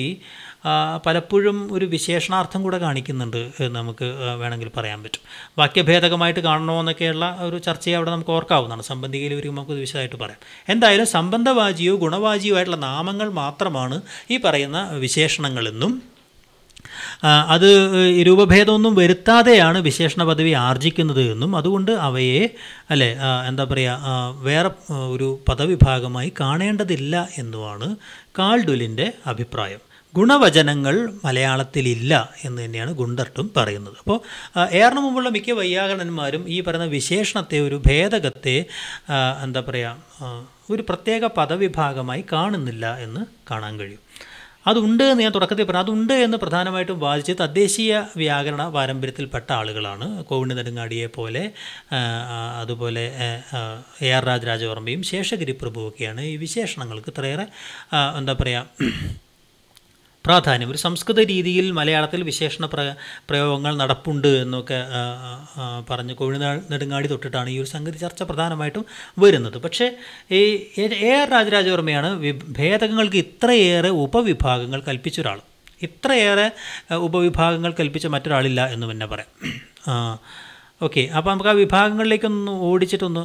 പലപ്പോഴും ഒരു വിശേഷണാർത്ഥം കൂടെ കാണിക്കുന്നുണ്ട് നമുക്ക് വേണമെങ്കിൽ പറയാൻ പറ്റും വാക്യഭേദകമായിട്ട് കാണണമെന്നൊക്കെയുള്ള ഒരു ചർച്ചയെ അവിടെ നമുക്ക് ഓർക്കാവുന്നതാണ് സംബന്ധികയിൽ ഒരു നമുക്ക് വിശദമായിട്ട് പറയാം എന്തായാലും സംബന്ധവാചിയോ ഗുണവാചിയോ ആയിട്ടുള്ള നാമങ്ങൾ മാത്രമാണ് ഈ പറയുന്ന വിശേഷണങ്ങളെന്നും അത് രൂപഭേദമൊന്നും വരുത്താതെയാണ് വിശേഷണ പദവി ആർജിക്കുന്നത് എന്നും അതുകൊണ്ട് അവയെ അല്ലെ എന്താ പറയുക വേറെ ഒരു പദവിഭാഗമായി കാണേണ്ടതില്ല എന്നുമാണ് കാൾഡുലിൻ്റെ അഭിപ്രായം ഗുണവചനങ്ങൾ മലയാളത്തിലില്ല എന്ന് തന്നെയാണ് ഗുണ്ടർട്ടും പറയുന്നത് അപ്പോൾ ഏറിന് മുമ്പുള്ള മിക്ക വൈയാകരണന്മാരും ഈ പറയുന്ന വിശേഷണത്തെ ഒരു ഭേദകത്തെ എന്താ പറയുക ഒരു പ്രത്യേക പദവിഭാഗമായി കാണുന്നില്ല എന്ന് കാണാൻ കഴിയും അതുണ്ട് എന്ന് ഞാൻ തുടക്കത്തിൽ പറഞ്ഞു അതുണ്ട് എന്ന് പ്രധാനമായിട്ടും വാദിച്ച് തദ്ദേശീയ വ്യാകരണ പാരമ്പര്യത്തിൽപ്പെട്ട ആളുകളാണ് കോവിഡ് നെടുങ്ങാടിയെ പോലെ അതുപോലെ എ ആർ രാജരാജവർമ്മയും ശേഷഗിരി പ്രഭുവൊക്കെയാണ് ഈ വിശേഷണങ്ങൾക്ക് ഇത്രയേറെ എന്താ പറയുക പ്രാധാന്യം ഒരു സംസ്കൃത രീതിയിൽ മലയാളത്തിൽ വിശേഷണ പ്ര പ്രയോഗങ്ങൾ നടപ്പുണ്ട് എന്നൊക്കെ പറഞ്ഞ് കോഴിനാൾ നെടുങ്ങാടി തൊട്ടിട്ടാണ് ഈ ഒരു സംഗതി ചർച്ച പ്രധാനമായിട്ടും വരുന്നത് പക്ഷേ ഈ എ ആർ രാജരാജവർമ്മയാണ് ഭേദകങ്ങൾക്ക് ഇത്രയേറെ ഉപവിഭാഗങ്ങൾ കൽപ്പിച്ച ഒരാൾ ഇത്രയേറെ ഉപവിഭാഗങ്ങൾ കൽപ്പിച്ച മറ്റൊരാളില്ല എന്ന് തന്നെ പറയാം ഓക്കെ അപ്പോൾ നമുക്ക് ആ വിഭാഗങ്ങളിലേക്കൊന്ന് ഓടിച്ചിട്ടൊന്ന്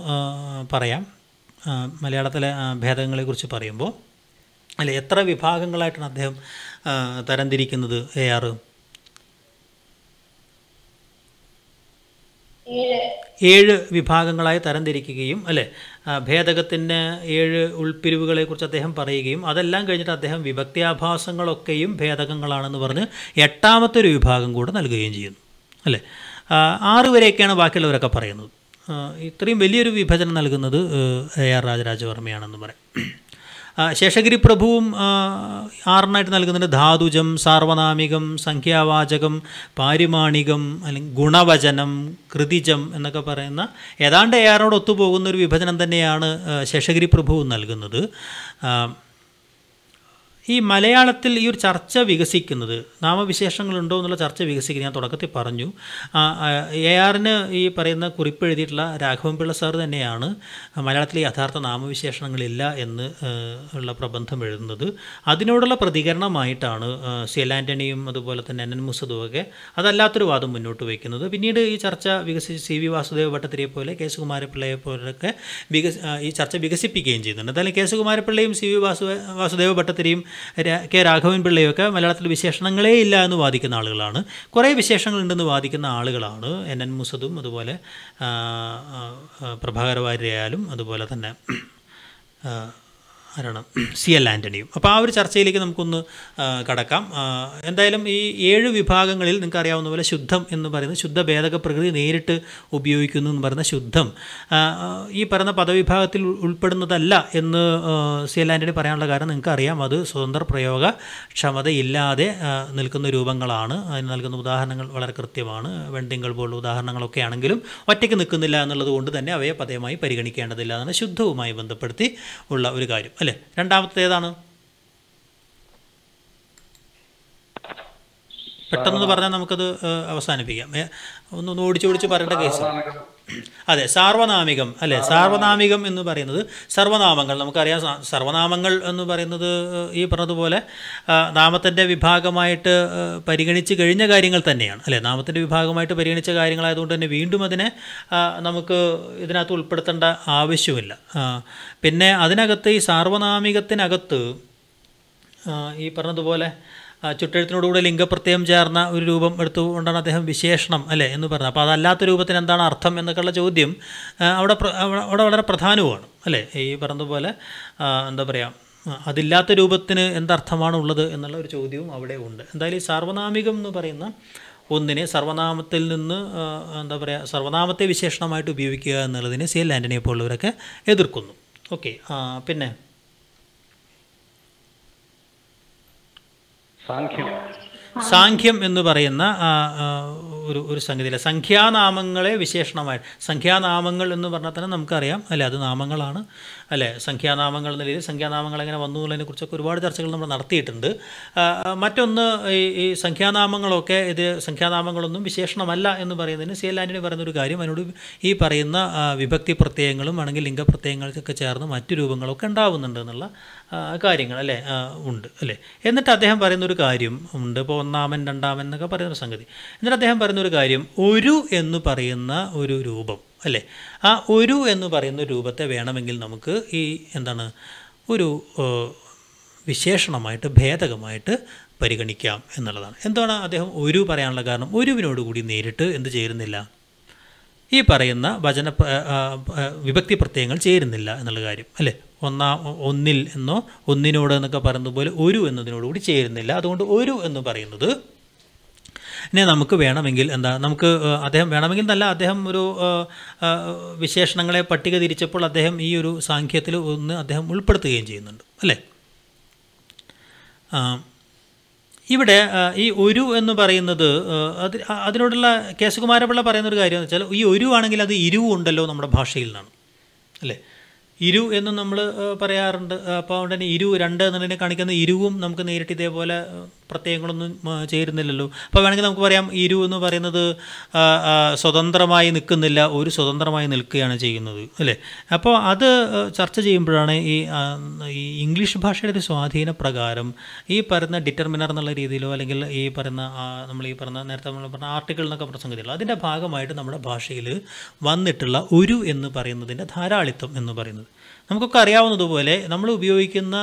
പറയാം മലയാളത്തിലെ ഭേദങ്ങളെക്കുറിച്ച് പറയുമ്പോൾ അല്ല എത്ര വിഭാഗങ്ങളായിട്ടാണ് അദ്ദേഹം തരംതിരിക്കുന്നത് എ ആർ ഏഴ് വിഭാഗങ്ങളായി തരംതിരിക്കുകയും അല്ലെ ഭേദകത്തിന് ഏഴ് ഉൾപ്പിരിവുകളെക്കുറിച്ച് അദ്ദേഹം പറയുകയും അതെല്ലാം കഴിഞ്ഞിട്ട് അദ്ദേഹം വിഭക്തിയാഭാസങ്ങളൊക്കെയും ഭേദകങ്ങളാണെന്ന് പറഞ്ഞ് എട്ടാമത്തെ ഒരു വിഭാഗം കൂടെ നൽകുകയും ചെയ്യുന്നു അല്ലേ ആറ് വരെയൊക്കെയാണ് ബാക്കിയുള്ളവരൊക്കെ പറയുന്നത് ഇത്രയും വലിയൊരു വിഭജനം നൽകുന്നത് എ ആർ രാജരാജവർമ്മയാണെന്ന് പറയാം ശേഷഗിരി പ്രഭുവും ആറിനായിട്ട് നൽകുന്നുണ്ട് ധാതുജം സാർവനാമികം സംഖ്യാവാചകം പാരിമാണികം അല്ലെങ്കിൽ ഗുണവചനം കൃതിജം എന്നൊക്കെ പറയുന്ന ഏതാണ്ട് ഏറോട് ഒത്തുപോകുന്ന ഒരു വിഭജനം തന്നെയാണ് ശേഷഗിരി പ്രഭുവും നൽകുന്നത് ഈ മലയാളത്തിൽ ഈ ഒരു ചർച്ച വികസിക്കുന്നത് നാമവിശേഷങ്ങളുണ്ടോ എന്നുള്ള ചർച്ച വികസിക്കുന്നത് ഞാൻ തുടക്കത്തിൽ പറഞ്ഞു എ ആറിന് ഈ പറയുന്ന കുറിപ്പ് എഴുതിയിട്ടുള്ള രാഘവൻപിള്ള സാർ തന്നെയാണ് മലയാളത്തിലെ യഥാർത്ഥ നാമവിശേഷണങ്ങളില്ല എന്ന് ഉള്ള പ്രബന്ധം എഴുതുന്നത് അതിനോടുള്ള പ്രതികരണമായിട്ടാണ് സി അതുപോലെ തന്നെ എൻ എൻ മുസദും ഒക്കെ അതല്ലാത്തൊരു വാദം മുന്നോട്ട് വയ്ക്കുന്നത് പിന്നീട് ഈ ചർച്ച വികസിച്ച് സി വി വാസുദേവ ഭട്ടത്തിരിയെ പോലെ കേസുകുമാരപിള്ളയെ പോലെയൊക്കെ വികസി ഈ ചർച്ച വികസിപ്പിക്കുകയും ചെയ്യുന്നുണ്ട് എന്തായാലും കേസുകുമാരപിള്ളയും സി വി വാസു വാസുദേവ ഭട്ടത്തിരിയും കെ രാഘവൻ പിള്ളയൊക്കെ മലയാളത്തിൽ വിശേഷണങ്ങളേ ഇല്ല എന്ന് വാദിക്കുന്ന ആളുകളാണ് കുറേ വിശേഷങ്ങളുണ്ടെന്ന് വാദിക്കുന്ന ആളുകളാണ് എൻ എൻ മുസദും അതുപോലെ പ്രഭാകര വാര്യയായാലും അതുപോലെ തന്നെ ആരാണ് സി എൽ ആൻ്റണിയും അപ്പോൾ ആ ഒരു ചർച്ചയിലേക്ക് നമുക്കൊന്ന് കടക്കാം എന്തായാലും ഈ ഏഴ് വിഭാഗങ്ങളിൽ അറിയാവുന്ന പോലെ ശുദ്ധം എന്ന് പറയുന്നത് ശുദ്ധ ഭേദക പ്രകൃതി നേരിട്ട് ഉപയോഗിക്കുന്നു എന്ന് പറയുന്ന ശുദ്ധം ഈ പറയുന്ന പദവിഭാഗത്തിൽ ഉൾപ്പെടുന്നതല്ല എന്ന് സി എൽ ആൻ്റണി പറയാനുള്ള കാരണം നിങ്ങൾക്ക് അറിയാം അത് സ്വതന്ത്ര പ്രയോഗ ക്ഷമതയില്ലാതെ നിൽക്കുന്ന രൂപങ്ങളാണ് അതിന് നൽകുന്ന ഉദാഹരണങ്ങൾ വളരെ കൃത്യമാണ് വെണ്ടിങ്ങൾ പോലുള്ള ഉദാഹരണങ്ങളൊക്കെ ആണെങ്കിലും ഒറ്റയ്ക്ക് നിൽക്കുന്നില്ല എന്നുള്ളത് കൊണ്ട് തന്നെ അവയെ പദയമായി പരിഗണിക്കേണ്ടതില്ല എന്നാണ് ശുദ്ധവുമായി ബന്ധപ്പെടുത്തി ഉള്ള ഒരു കാര്യം അല്ലേ രണ്ടാമത്തെ ഏതാണ് പെട്ടെന്ന് പറഞ്ഞാൽ നമുക്കത് അവസാനിപ്പിക്കാം ഒന്ന് ഓടിച്ചോടിച്ച് പറയേണ്ട കേസ് അതെ സാർവനാമികം അല്ലേ സാർവനാമികം എന്ന് പറയുന്നത് സർവനാമങ്ങൾ നമുക്കറിയാം സർവനാമങ്ങൾ എന്ന് പറയുന്നത് ഈ പറഞ്ഞതുപോലെ നാമത്തിൻ്റെ വിഭാഗമായിട്ട് പരിഗണിച്ച് കഴിഞ്ഞ കാര്യങ്ങൾ തന്നെയാണ് അല്ലേ നാമത്തിൻ്റെ വിഭാഗമായിട്ട് പരിഗണിച്ച കാര്യങ്ങളായതുകൊണ്ട് തന്നെ വീണ്ടും അതിനെ നമുക്ക് ഇതിനകത്ത് ഉൾപ്പെടുത്തേണ്ട ആവശ്യമില്ല പിന്നെ അതിനകത്ത് ഈ സാർവനാമികത്തിനകത്ത് ഈ പറഞ്ഞതുപോലെ ചുട്ടെഴുത്തിനോടുകൂടി ലിംഗപ്രത്യം ചേർന്ന ഒരു രൂപം എടുത്തുകൊണ്ടാണ് അദ്ദേഹം വിശേഷണം അല്ലേ എന്ന് പറഞ്ഞത് അപ്പോൾ അതല്ലാത്ത രൂപത്തിന് എന്താണ് അർത്ഥം എന്നൊക്കെയുള്ള ചോദ്യം അവിടെ അവിടെ വളരെ പ്രധാനവുമാണ് അല്ലേ ഈ പറഞ്ഞതുപോലെ എന്താ പറയുക അതില്ലാത്ത രൂപത്തിന് എന്തർത്ഥമാണ് ഉള്ളത് എന്നുള്ള ഒരു ചോദ്യവും അവിടെ ഉണ്ട് എന്തായാലും ഈ സർവനാമികം എന്ന് പറയുന്ന ഒന്നിനെ സർവനാമത്തിൽ നിന്ന് എന്താ പറയുക സർവനാമത്തെ വിശേഷണമായിട്ട് ഉപയോഗിക്കുക എന്നുള്ളതിനെ സി എൽ ആൻ്റണിയെ പോലുള്ളവരൊക്കെ എതിർക്കുന്നു ഓക്കെ പിന്നെ സാഖ്യം സാഖ്യം എന്ന് പറയുന്ന ഒരു ഒരു സംഗതിയില്ല സംഖ്യാനാമങ്ങളെ വിശേഷണമായി സംഖ്യാനാമങ്ങൾ എന്ന് പറഞ്ഞാൽ തന്നെ നമുക്കറിയാം അല്ല അത് നാമങ്ങളാണ് അല്ലേ സംഖ്യാനാമങ്ങൾ എന്ന രീതിയിൽ സംഖ്യാനാമങ്ങൾ എങ്ങനെ വന്നു കുറിച്ചൊക്കെ ഒരുപാട് ചർച്ചകൾ നമ്മൾ നടത്തിയിട്ടുണ്ട് മറ്റൊന്ന് ഈ സംഖ്യാനാമങ്ങളൊക്കെ ഇത് സംഖ്യാനാമങ്ങളൊന്നും വിശേഷണമല്ല എന്ന് പറയുന്നതിന് സി എൽ ആൻ്റണി പറയുന്ന ഒരു കാര്യം അതിനോട് ഈ പറയുന്ന വിഭക്തി പ്രത്യയങ്ങളും ആണെങ്കിൽ ലിംഗപ്രത്യയങ്ങൾക്കൊക്കെ ചേർന്ന് മറ്റു രൂപങ്ങളൊക്കെ ഉണ്ടാവുന്നുണ്ട് എന്നുള്ള കാര്യങ്ങൾ അല്ലേ ഉണ്ട് അല്ലേ എന്നിട്ട് അദ്ദേഹം പറയുന്ന ഒരു കാര്യം ഉണ്ട് ഇപ്പോൾ ഒന്നാമൻ രണ്ടാമൻ എന്നൊക്കെ പറയുന്ന സംഗതി എന്നിട്ട് അദ്ദേഹം പറയുന്ന ഒരു കാര്യം ഒരു എന്ന് പറയുന്ന ഒരു രൂപം അല്ലേ ആ ഒരു എന്ന് പറയുന്ന രൂപത്തെ വേണമെങ്കിൽ നമുക്ക് ഈ എന്താണ് ഒരു വിശേഷണമായിട്ട് ഭേദകമായിട്ട് പരിഗണിക്കാം എന്നുള്ളതാണ് എന്താണ് അദ്ദേഹം ഒരു പറയാനുള്ള കാരണം ഒരുവിനോട് കൂടി നേരിട്ട് എന്ത് ചേരുന്നില്ല ഈ പറയുന്ന വചന വിഭക്തി പ്രത്യയങ്ങൾ ചേരുന്നില്ല എന്നുള്ള കാര്യം അല്ലേ ഒന്നാം ഒന്നിൽ എന്നോ ഒന്നിനോട് എന്നൊക്കെ പറയുന്നത് പോലെ ഒരു എന്നതിനോട് കൂടി ചേരുന്നില്ല അതുകൊണ്ട് ഒരു എന്ന് പറയുന്നത് നെ നമുക്ക് വേണമെങ്കിൽ എന്താ നമുക്ക് അദ്ദേഹം വേണമെങ്കിൽ എന്നല്ല അദ്ദേഹം ഒരു വിശേഷണങ്ങളെ പട്ടിക തിരിച്ചപ്പോൾ അദ്ദേഹം ഈ ഒരു സാഖ്യത്തിൽ ഒന്ന് അദ്ദേഹം ഉൾപ്പെടുത്തുകയും ചെയ്യുന്നുണ്ട് അല്ലേ ഇവിടെ ഈ ഒരു എന്ന് പറയുന്നത് അത് അതിനോടുള്ള കേശകുമാരപിള്ള പറയുന്ന ഒരു കാര്യം എന്ന് വെച്ചാൽ ഈ ഒരു ആണെങ്കിൽ അത് ഇരുവുണ്ടല്ലോ നമ്മുടെ ഭാഷയിൽ നിന്നാണ് അല്ലേ ഇരു എന്ന് നമ്മൾ പറയാറുണ്ട് അപ്പോൾ അതുകൊണ്ട് തന്നെ ഇരു രണ്ട് എന്നതിനെ കാണിക്കുന്ന ഇരുവും നമുക്ക് നേരിട്ട് ഇതേപോലെ പ്രത്യേകങ്ങളൊന്നും ചേരുന്നില്ലല്ലോ അപ്പോൾ വേണമെങ്കിൽ നമുക്ക് പറയാം ഇരു എന്ന് പറയുന്നത് സ്വതന്ത്രമായി നിൽക്കുന്നില്ല ഒരു സ്വതന്ത്രമായി നിൽക്കുകയാണ് ചെയ്യുന്നത് അല്ലേ അപ്പോൾ അത് ചർച്ച ചെയ്യുമ്പോഴാണ് ഈ ഇംഗ്ലീഷ് ഭാഷയുടെ ഒരു സ്വാധീന പ്രകാരം ഈ പറയുന്ന ഡിറ്റർമിനർ എന്നുള്ള രീതിയിലോ അല്ലെങ്കിൽ ഈ പറയുന്ന നമ്മൾ ഈ പറഞ്ഞ നേരത്തെ നമ്മൾ പറഞ്ഞ ആർട്ടിക്കിൾ എന്നൊക്കെ പറഞ്ഞ സംഗതികൾ അതിൻ്റെ ഭാഗമായിട്ട് നമ്മുടെ ഭാഷയിൽ വന്നിട്ടുള്ള ഒരു എന്ന് പറയുന്നതിൻ്റെ ധാരാളിത്തം എന്ന് പറയുന്നത് നമുക്കൊക്കെ അറിയാവുന്നതുപോലെ നമ്മൾ ഉപയോഗിക്കുന്ന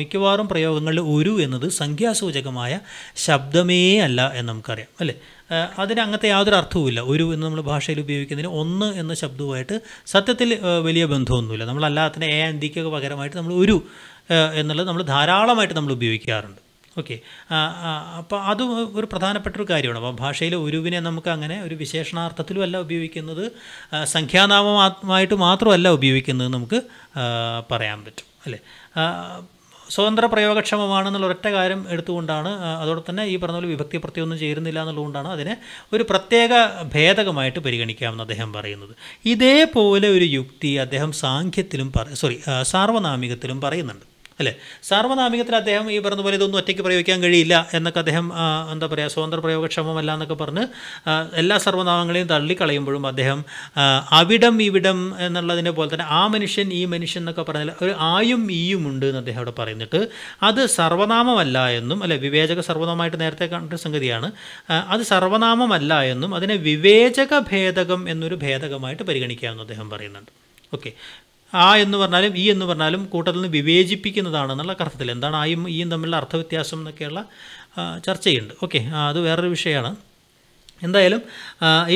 മിക്കവാറും പ്രയോഗങ്ങളിൽ ഒരു എന്നത് സംഖ്യാസൂചകമായ ശബ്ദമേ അല്ല എന്ന് നമുക്കറിയാം അല്ലേ അതിന് അങ്ങനത്തെ യാതൊരു അർത്ഥവുമില്ല ഒരു എന്ന് നമ്മൾ ഭാഷയിൽ ഉപയോഗിക്കുന്നതിന് ഒന്ന് എന്ന ശബ്ദവുമായിട്ട് സത്യത്തിൽ വലിയ ബന്ധമൊന്നുമില്ല നമ്മളല്ലാത്തതിനെ എ അന്തിക്കൊക്കെ പകരമായിട്ട് നമ്മൾ ഒരു എന്നുള്ളത് നമ്മൾ ധാരാളമായിട്ട് നമ്മൾ ഉപയോഗിക്കാറുണ്ട് ഓക്കെ അപ്പോൾ അത് ഒരു പ്രധാനപ്പെട്ട ഒരു കാര്യമാണ് അപ്പോൾ ഭാഷയിലെ ഉരുവിനെ നമുക്ക് അങ്ങനെ ഒരു വിശേഷണാർത്ഥത്തിലുമല്ല ഉപയോഗിക്കുന്നത് സംഖ്യാനാമമായിട്ട് മാത്രമല്ല ഉപയോഗിക്കുന്നത് നമുക്ക് പറയാൻ പറ്റും അല്ലേ സ്വതന്ത്ര പ്രയോഗക്ഷമമാണെന്നുള്ള ഒരൊറ്റ കാര്യം എടുത്തുകൊണ്ടാണ് അതോടെ തന്നെ ഈ പറഞ്ഞ പോലെ വിഭക്തി പ്രത്യൊന്നും ചേരുന്നില്ല എന്നുള്ളതുകൊണ്ടാണ് അതിനെ ഒരു പ്രത്യേക ഭേദകമായിട്ട് പരിഗണിക്കാമെന്ന് അദ്ദേഹം പറയുന്നത് ഇതേപോലെ ഒരു യുക്തി അദ്ദേഹം സാഖ്യത്തിലും പറ സോറി സാർവനാമികത്തിലും പറയുന്നുണ്ട് അല്ലേ സാർവനാമികത്തിൽ അദ്ദേഹം ഈ പറഞ്ഞ പോലെ ഇതൊന്നും ഒറ്റയ്ക്ക് പ്രയോഗിക്കാൻ കഴിയില്ല എന്നൊക്കെ അദ്ദേഹം എന്താ പറയുക സ്വതന്ത്ര പ്രയോഗക്ഷമമല്ല എന്നൊക്കെ പറഞ്ഞ് എല്ലാ സർവനാമങ്ങളെയും തള്ളിക്കളയുമ്പോഴും അദ്ദേഹം അവിടം ഇവിടം എന്നുള്ളതിനെ പോലെ തന്നെ ആ മനുഷ്യൻ ഈ മനുഷ്യൻ എന്നൊക്കെ പറഞ്ഞാൽ ഒരു ആയും ഈയും ഉണ്ട് എന്ന് അദ്ദേഹം അവിടെ പറയുന്നിട്ട് അത് സർവനാമമല്ല എന്നും അല്ലെ വിവേചക സർവനാമമായിട്ട് നേരത്തെ കണ്ട സംഗതിയാണ് അത് സർവനാമമല്ല എന്നും അതിനെ വിവേചക ഭേദകം എന്നൊരു ഭേദകമായിട്ട് പരിഗണിക്കാമെന്ന് അദ്ദേഹം പറയുന്നുണ്ട് ഓക്കെ ആ എന്ന് പറഞ്ഞാലും ഈ എന്ന് പറഞ്ഞാലും കൂട്ടത്തിൽ നിന്ന് വിവേചിപ്പിക്കുന്നതാണെന്നുള്ള അർത്ഥത്തിൽ എന്താണ് ആയും ഈയും തമ്മിലുള്ള അർത്ഥവ്യത്യാസം എന്നൊക്കെയുള്ള ചർച്ചയുണ്ട് ഓക്കെ അത് വേറൊരു വിഷയമാണ് എന്തായാലും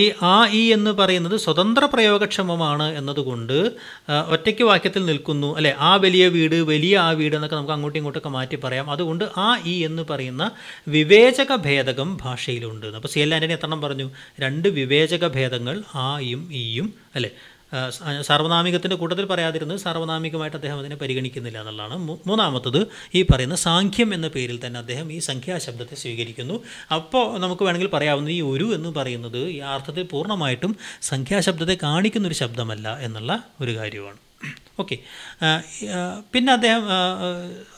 ഈ ആ ഇ എന്ന് പറയുന്നത് സ്വതന്ത്ര പ്രയോഗക്ഷമമാണ് എന്നതുകൊണ്ട് ഒറ്റയ്ക്ക് വാക്യത്തിൽ നിൽക്കുന്നു അല്ലേ ആ വലിയ വീട് വലിയ ആ വീട് എന്നൊക്കെ നമുക്ക് അങ്ങോട്ടും ഇങ്ങോട്ടൊക്കെ മാറ്റി പറയാം അതുകൊണ്ട് ആ ഇ എന്ന് പറയുന്ന വിവേചക ഭേദകം ഭാഷയിലുണ്ട് അപ്പോൾ സി എൽ ആൻ്റണി പറഞ്ഞു രണ്ട് വിവേചക ഭേദങ്ങൾ ആയും ഇയും അല്ലേ സാർവനാമികത്തിൻ്റെ കൂട്ടത്തിൽ പറയാതിരുന്നത് സാർവനാമികമായിട്ട് അദ്ദേഹം അതിനെ പരിഗണിക്കുന്നില്ല എന്നുള്ളതാണ് മൂന്നാമത്തത് ഈ പറയുന്ന സാഖ്യം എന്ന പേരിൽ തന്നെ അദ്ദേഹം ഈ സംഖ്യാശബ്ദത്തെ സ്വീകരിക്കുന്നു അപ്പോൾ നമുക്ക് വേണമെങ്കിൽ പറയാവുന്ന ഈ ഒരു എന്ന് പറയുന്നത് ഈ അർത്ഥത്തിൽ പൂർണ്ണമായിട്ടും സംഖ്യാശബ്ദത്തെ കാണിക്കുന്നൊരു ശബ്ദമല്ല എന്നുള്ള ഒരു കാര്യമാണ് ഓക്കെ പിന്നെ അദ്ദേഹം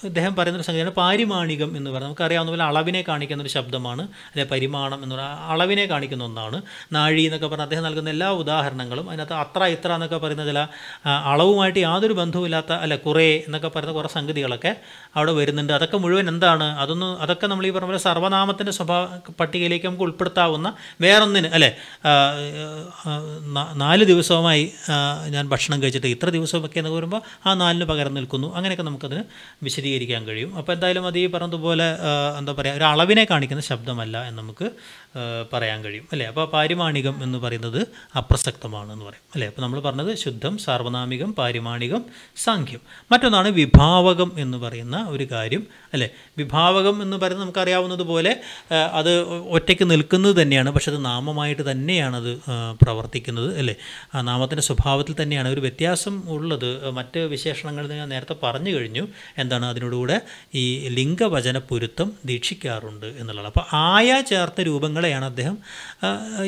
അദ്ദേഹം പറയുന്നൊരു സംഗതിയാണ് പാരിമാണികം എന്ന് പറയുന്നത് നമുക്കറിയാവുന്ന പോലെ അളവിനെ കാണിക്കുന്ന ഒരു ശബ്ദമാണ് അല്ലെ പരിമാണം എന്ന് പറയുന്നത് അളവിനെ കാണിക്കുന്ന ഒന്നാണ് നാഴി എന്നൊക്കെ പറഞ്ഞാൽ അദ്ദേഹം നൽകുന്ന എല്ലാ ഉദാഹരണങ്ങളും അതിനകത്ത് അത്ര ഇത്ര എന്നൊക്കെ പറയുന്ന ചില അളവുമായിട്ട് യാതൊരു ബന്ധവുമില്ലാത്ത അല്ല കുറേ എന്നൊക്കെ പറയുന്ന കുറേ സംഗതികളൊക്കെ അവിടെ വരുന്നുണ്ട് അതൊക്കെ മുഴുവൻ എന്താണ് അതൊന്ന് അതൊക്കെ നമ്മൾ ഈ പറഞ്ഞ പോലെ സർവനാമത്തിൻ്റെ സ്വഭാവ പട്ടികയിലേക്ക് നമുക്ക് ഉൾപ്പെടുത്താവുന്ന വേറൊന്നിന് അല്ലേ നാല് ദിവസവുമായി ഞാൻ ഭക്ഷണം കഴിച്ചിട്ട് ഇത്ര ദിവസം യൂസഫൊക്കെ എന്ന് പറയുമ്പോൾ ആ നാലിന് പകരം നിൽക്കുന്നു അങ്ങനെയൊക്കെ നമുക്കതിന് വിശദീകരിക്കാൻ കഴിയും അപ്പോൾ എന്തായാലും അത് ഈ പറഞ്ഞതുപോലെ എന്താ പറയുക ഒരു അളവിനെ കാണിക്കുന്ന ശബ്ദമല്ല എന്ന് നമുക്ക് പറയാൻ കഴിയും അല്ലേ അപ്പോൾ പാരിമാണികം എന്ന് പറയുന്നത് അപ്രസക്തമാണ് എന്ന് പറയും അല്ലേ അപ്പോൾ നമ്മൾ പറഞ്ഞത് ശുദ്ധം സാർവനാമികം പാരിമാണികം സാഖ്യം മറ്റൊന്നാണ് വിഭാവകം എന്ന് പറയുന്ന ഒരു കാര്യം അല്ലേ വിഭാവകം എന്ന് പറയുന്നത് നമുക്കറിയാവുന്നത് പോലെ അത് ഒറ്റയ്ക്ക് നിൽക്കുന്നത് തന്നെയാണ് പക്ഷെ അത് നാമമായിട്ട് തന്നെയാണത് പ്രവർത്തിക്കുന്നത് അല്ലേ ആ നാമത്തിൻ്റെ സ്വഭാവത്തിൽ തന്നെയാണ് ഒരു വ്യത്യാസം ഉള്ളത് മറ്റ് വിശേഷണങ്ങളിൽ ഞാൻ നേരത്തെ പറഞ്ഞു കഴിഞ്ഞു എന്താണ് അതിനോടുകൂടെ ഈ ലിംഗവചന പൊരുത്തം ദീക്ഷിക്കാറുണ്ട് എന്നുള്ളത് അപ്പോൾ ആയ ചേർത്ത രൂപങ്ങളെയാണ് അദ്ദേഹം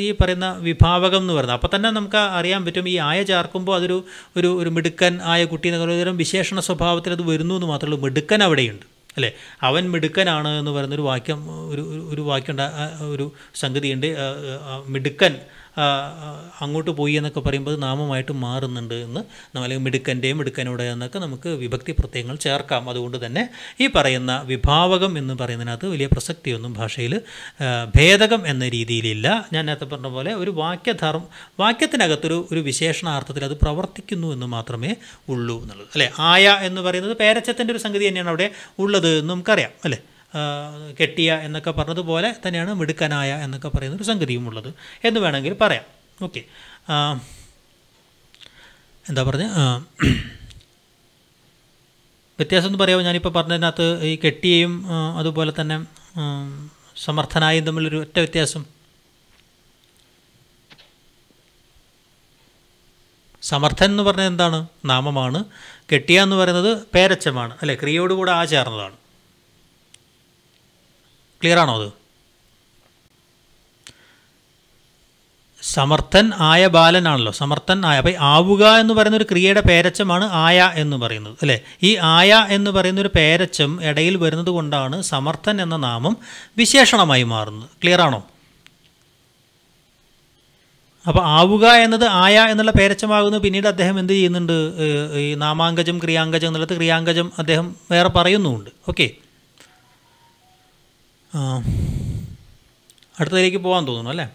ഈ പറയുന്ന വിഭാവകം എന്ന് പറയുന്നത് അപ്പോൾ തന്നെ നമുക്ക് അറിയാൻ പറ്റും ഈ ആയ ചേർക്കുമ്പോൾ അതൊരു ഒരു ഒരു മിടുക്കൻ ആയ കുട്ടി എന്നൊക്കെ ഒരു വിശേഷണ സ്വഭാവത്തിൽ അത് വരുന്നു എന്ന് മാത്രമേ ഉള്ളൂ മിടുക്കൻ അവിടെയുണ്ട് അല്ലേ അവൻ മിടുക്കനാണ് എന്ന് പറയുന്നൊരു വാക്യം ഒരു ഒരു വാക്യം ഒരു സംഗതിയുണ്ട് മിടുക്കൻ അങ്ങോട്ട് പോയി എന്നൊക്കെ പറയുമ്പോൾ നാമമായിട്ട് മാറുന്നുണ്ട് എന്ന് അല്ലെങ്കിൽ മിടുക്കൻ്റെയും മിടുക്കനോടെ എന്നൊക്കെ നമുക്ക് വിഭക്തി പ്രത്യയങ്ങൾ ചേർക്കാം അതുകൊണ്ട് തന്നെ ഈ പറയുന്ന വിഭാവകം എന്ന് പറയുന്നതിനകത്ത് വലിയ പ്രസക്തിയൊന്നും ഭാഷയിൽ ഭേദകം എന്ന രീതിയിലില്ല ഞാൻ നേരത്തെ പറഞ്ഞ പോലെ ഒരു വാക്യധർമ്മ വാക്യത്തിനകത്തൊരു ഒരു വിശേഷണാർത്ഥത്തിൽ അത് പ്രവർത്തിക്കുന്നു എന്ന് മാത്രമേ ഉള്ളൂ എന്നുള്ളത് അല്ലേ ആയ എന്ന് പറയുന്നത് പേരച്ചത്തിൻ്റെ ഒരു സംഗതി തന്നെയാണ് അവിടെ ഉള്ളത് എന്ന് നമുക്കറിയാം അല്ലേ കെട്ടിയ എന്നൊക്കെ പറഞ്ഞതുപോലെ തന്നെയാണ് മിടുക്കനായ എന്നൊക്കെ പറയുന്ന ഒരു സംഗതിയും ഉള്ളത് എന്ന് വേണമെങ്കിൽ പറയാം ഓക്കെ എന്താ പറഞ്ഞ വ്യത്യാസം എന്ന് പറയുമ്പോൾ ഞാനിപ്പോൾ പറഞ്ഞതിനകത്ത് ഈ കെട്ടിയയും അതുപോലെ തന്നെ സമർത്ഥനായും തമ്മിലൊരു ഒറ്റ വ്യത്യാസം സമർത്ഥൻ എന്ന് പറഞ്ഞത് എന്താണ് നാമമാണ് കെട്ടിയ എന്ന് പറയുന്നത് പേരച്ചമാണ് അല്ലെ ക്രിയയോടുകൂടെ ആ ചേർന്നതാണ് ക്ലിയർ ആണോ അത് സമർത്ഥൻ ആയ ബാലനാണല്ലോ സമർത്ഥൻ ആയ അപ്പോൾ ആവുക എന്ന് പറയുന്ന ഒരു ക്രിയയുടെ പേരച്ചമാണ് ആയ എന്ന് പറയുന്നത് അല്ലേ ഈ ആയ എന്ന് പറയുന്ന ഒരു പേരച്ചം ഇടയിൽ വരുന്നത് കൊണ്ടാണ് സമർത്ഥൻ എന്ന നാമം വിശേഷണമായി മാറുന്നത് ക്ലിയർ ആണോ അപ്പോൾ ആവുക എന്നത് ആയ എന്നുള്ള പേരച്ചമാകുന്നു പിന്നീട് അദ്ദേഹം എന്ത് ചെയ്യുന്നുണ്ട് ഈ നാമാങ്കജം ക്രിയാങ്കജം എന്നുള്ളത് ക്രിയാങ്കജം അദ്ദേഹം വേറെ പറയുന്നുമുണ്ട് ഓക്കെ അടുത്തതിലേക്ക് പോകാൻ തോന്നുന്നു അല്ലേ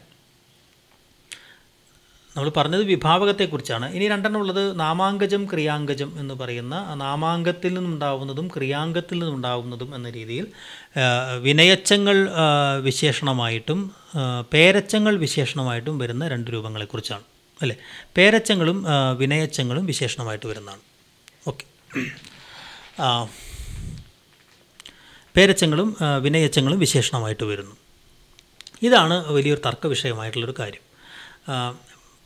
നമ്മൾ പറഞ്ഞത് വിഭാവകത്തെക്കുറിച്ചാണ് ഇനി രണ്ടെണ്ണം ഉള്ളത് നാമാങ്കജം ക്രിയാങ്കജം എന്ന് പറയുന്ന നാമാങ്കത്തിൽ നിന്നുണ്ടാവുന്നതും ക്രിയാങ്കത്തിൽ നിന്നുണ്ടാവുന്നതും എന്ന രീതിയിൽ വിനയച്ചങ്ങൾ വിശേഷണമായിട്ടും പേരച്ചങ്ങൾ വിശേഷണമായിട്ടും വരുന്ന രണ്ട് രൂപങ്ങളെക്കുറിച്ചാണ് അല്ലേ പേരച്ചങ്ങളും വിനയച്ചങ്ങളും വിശേഷണമായിട്ട് വരുന്നതാണ് ഓക്കെ പേരച്ചങ്ങളും വിനയച്ചങ്ങളും വിശേഷണമായിട്ട് വരുന്നു ഇതാണ് വലിയൊരു തർക്ക വിഷയമായിട്ടുള്ളൊരു കാര്യം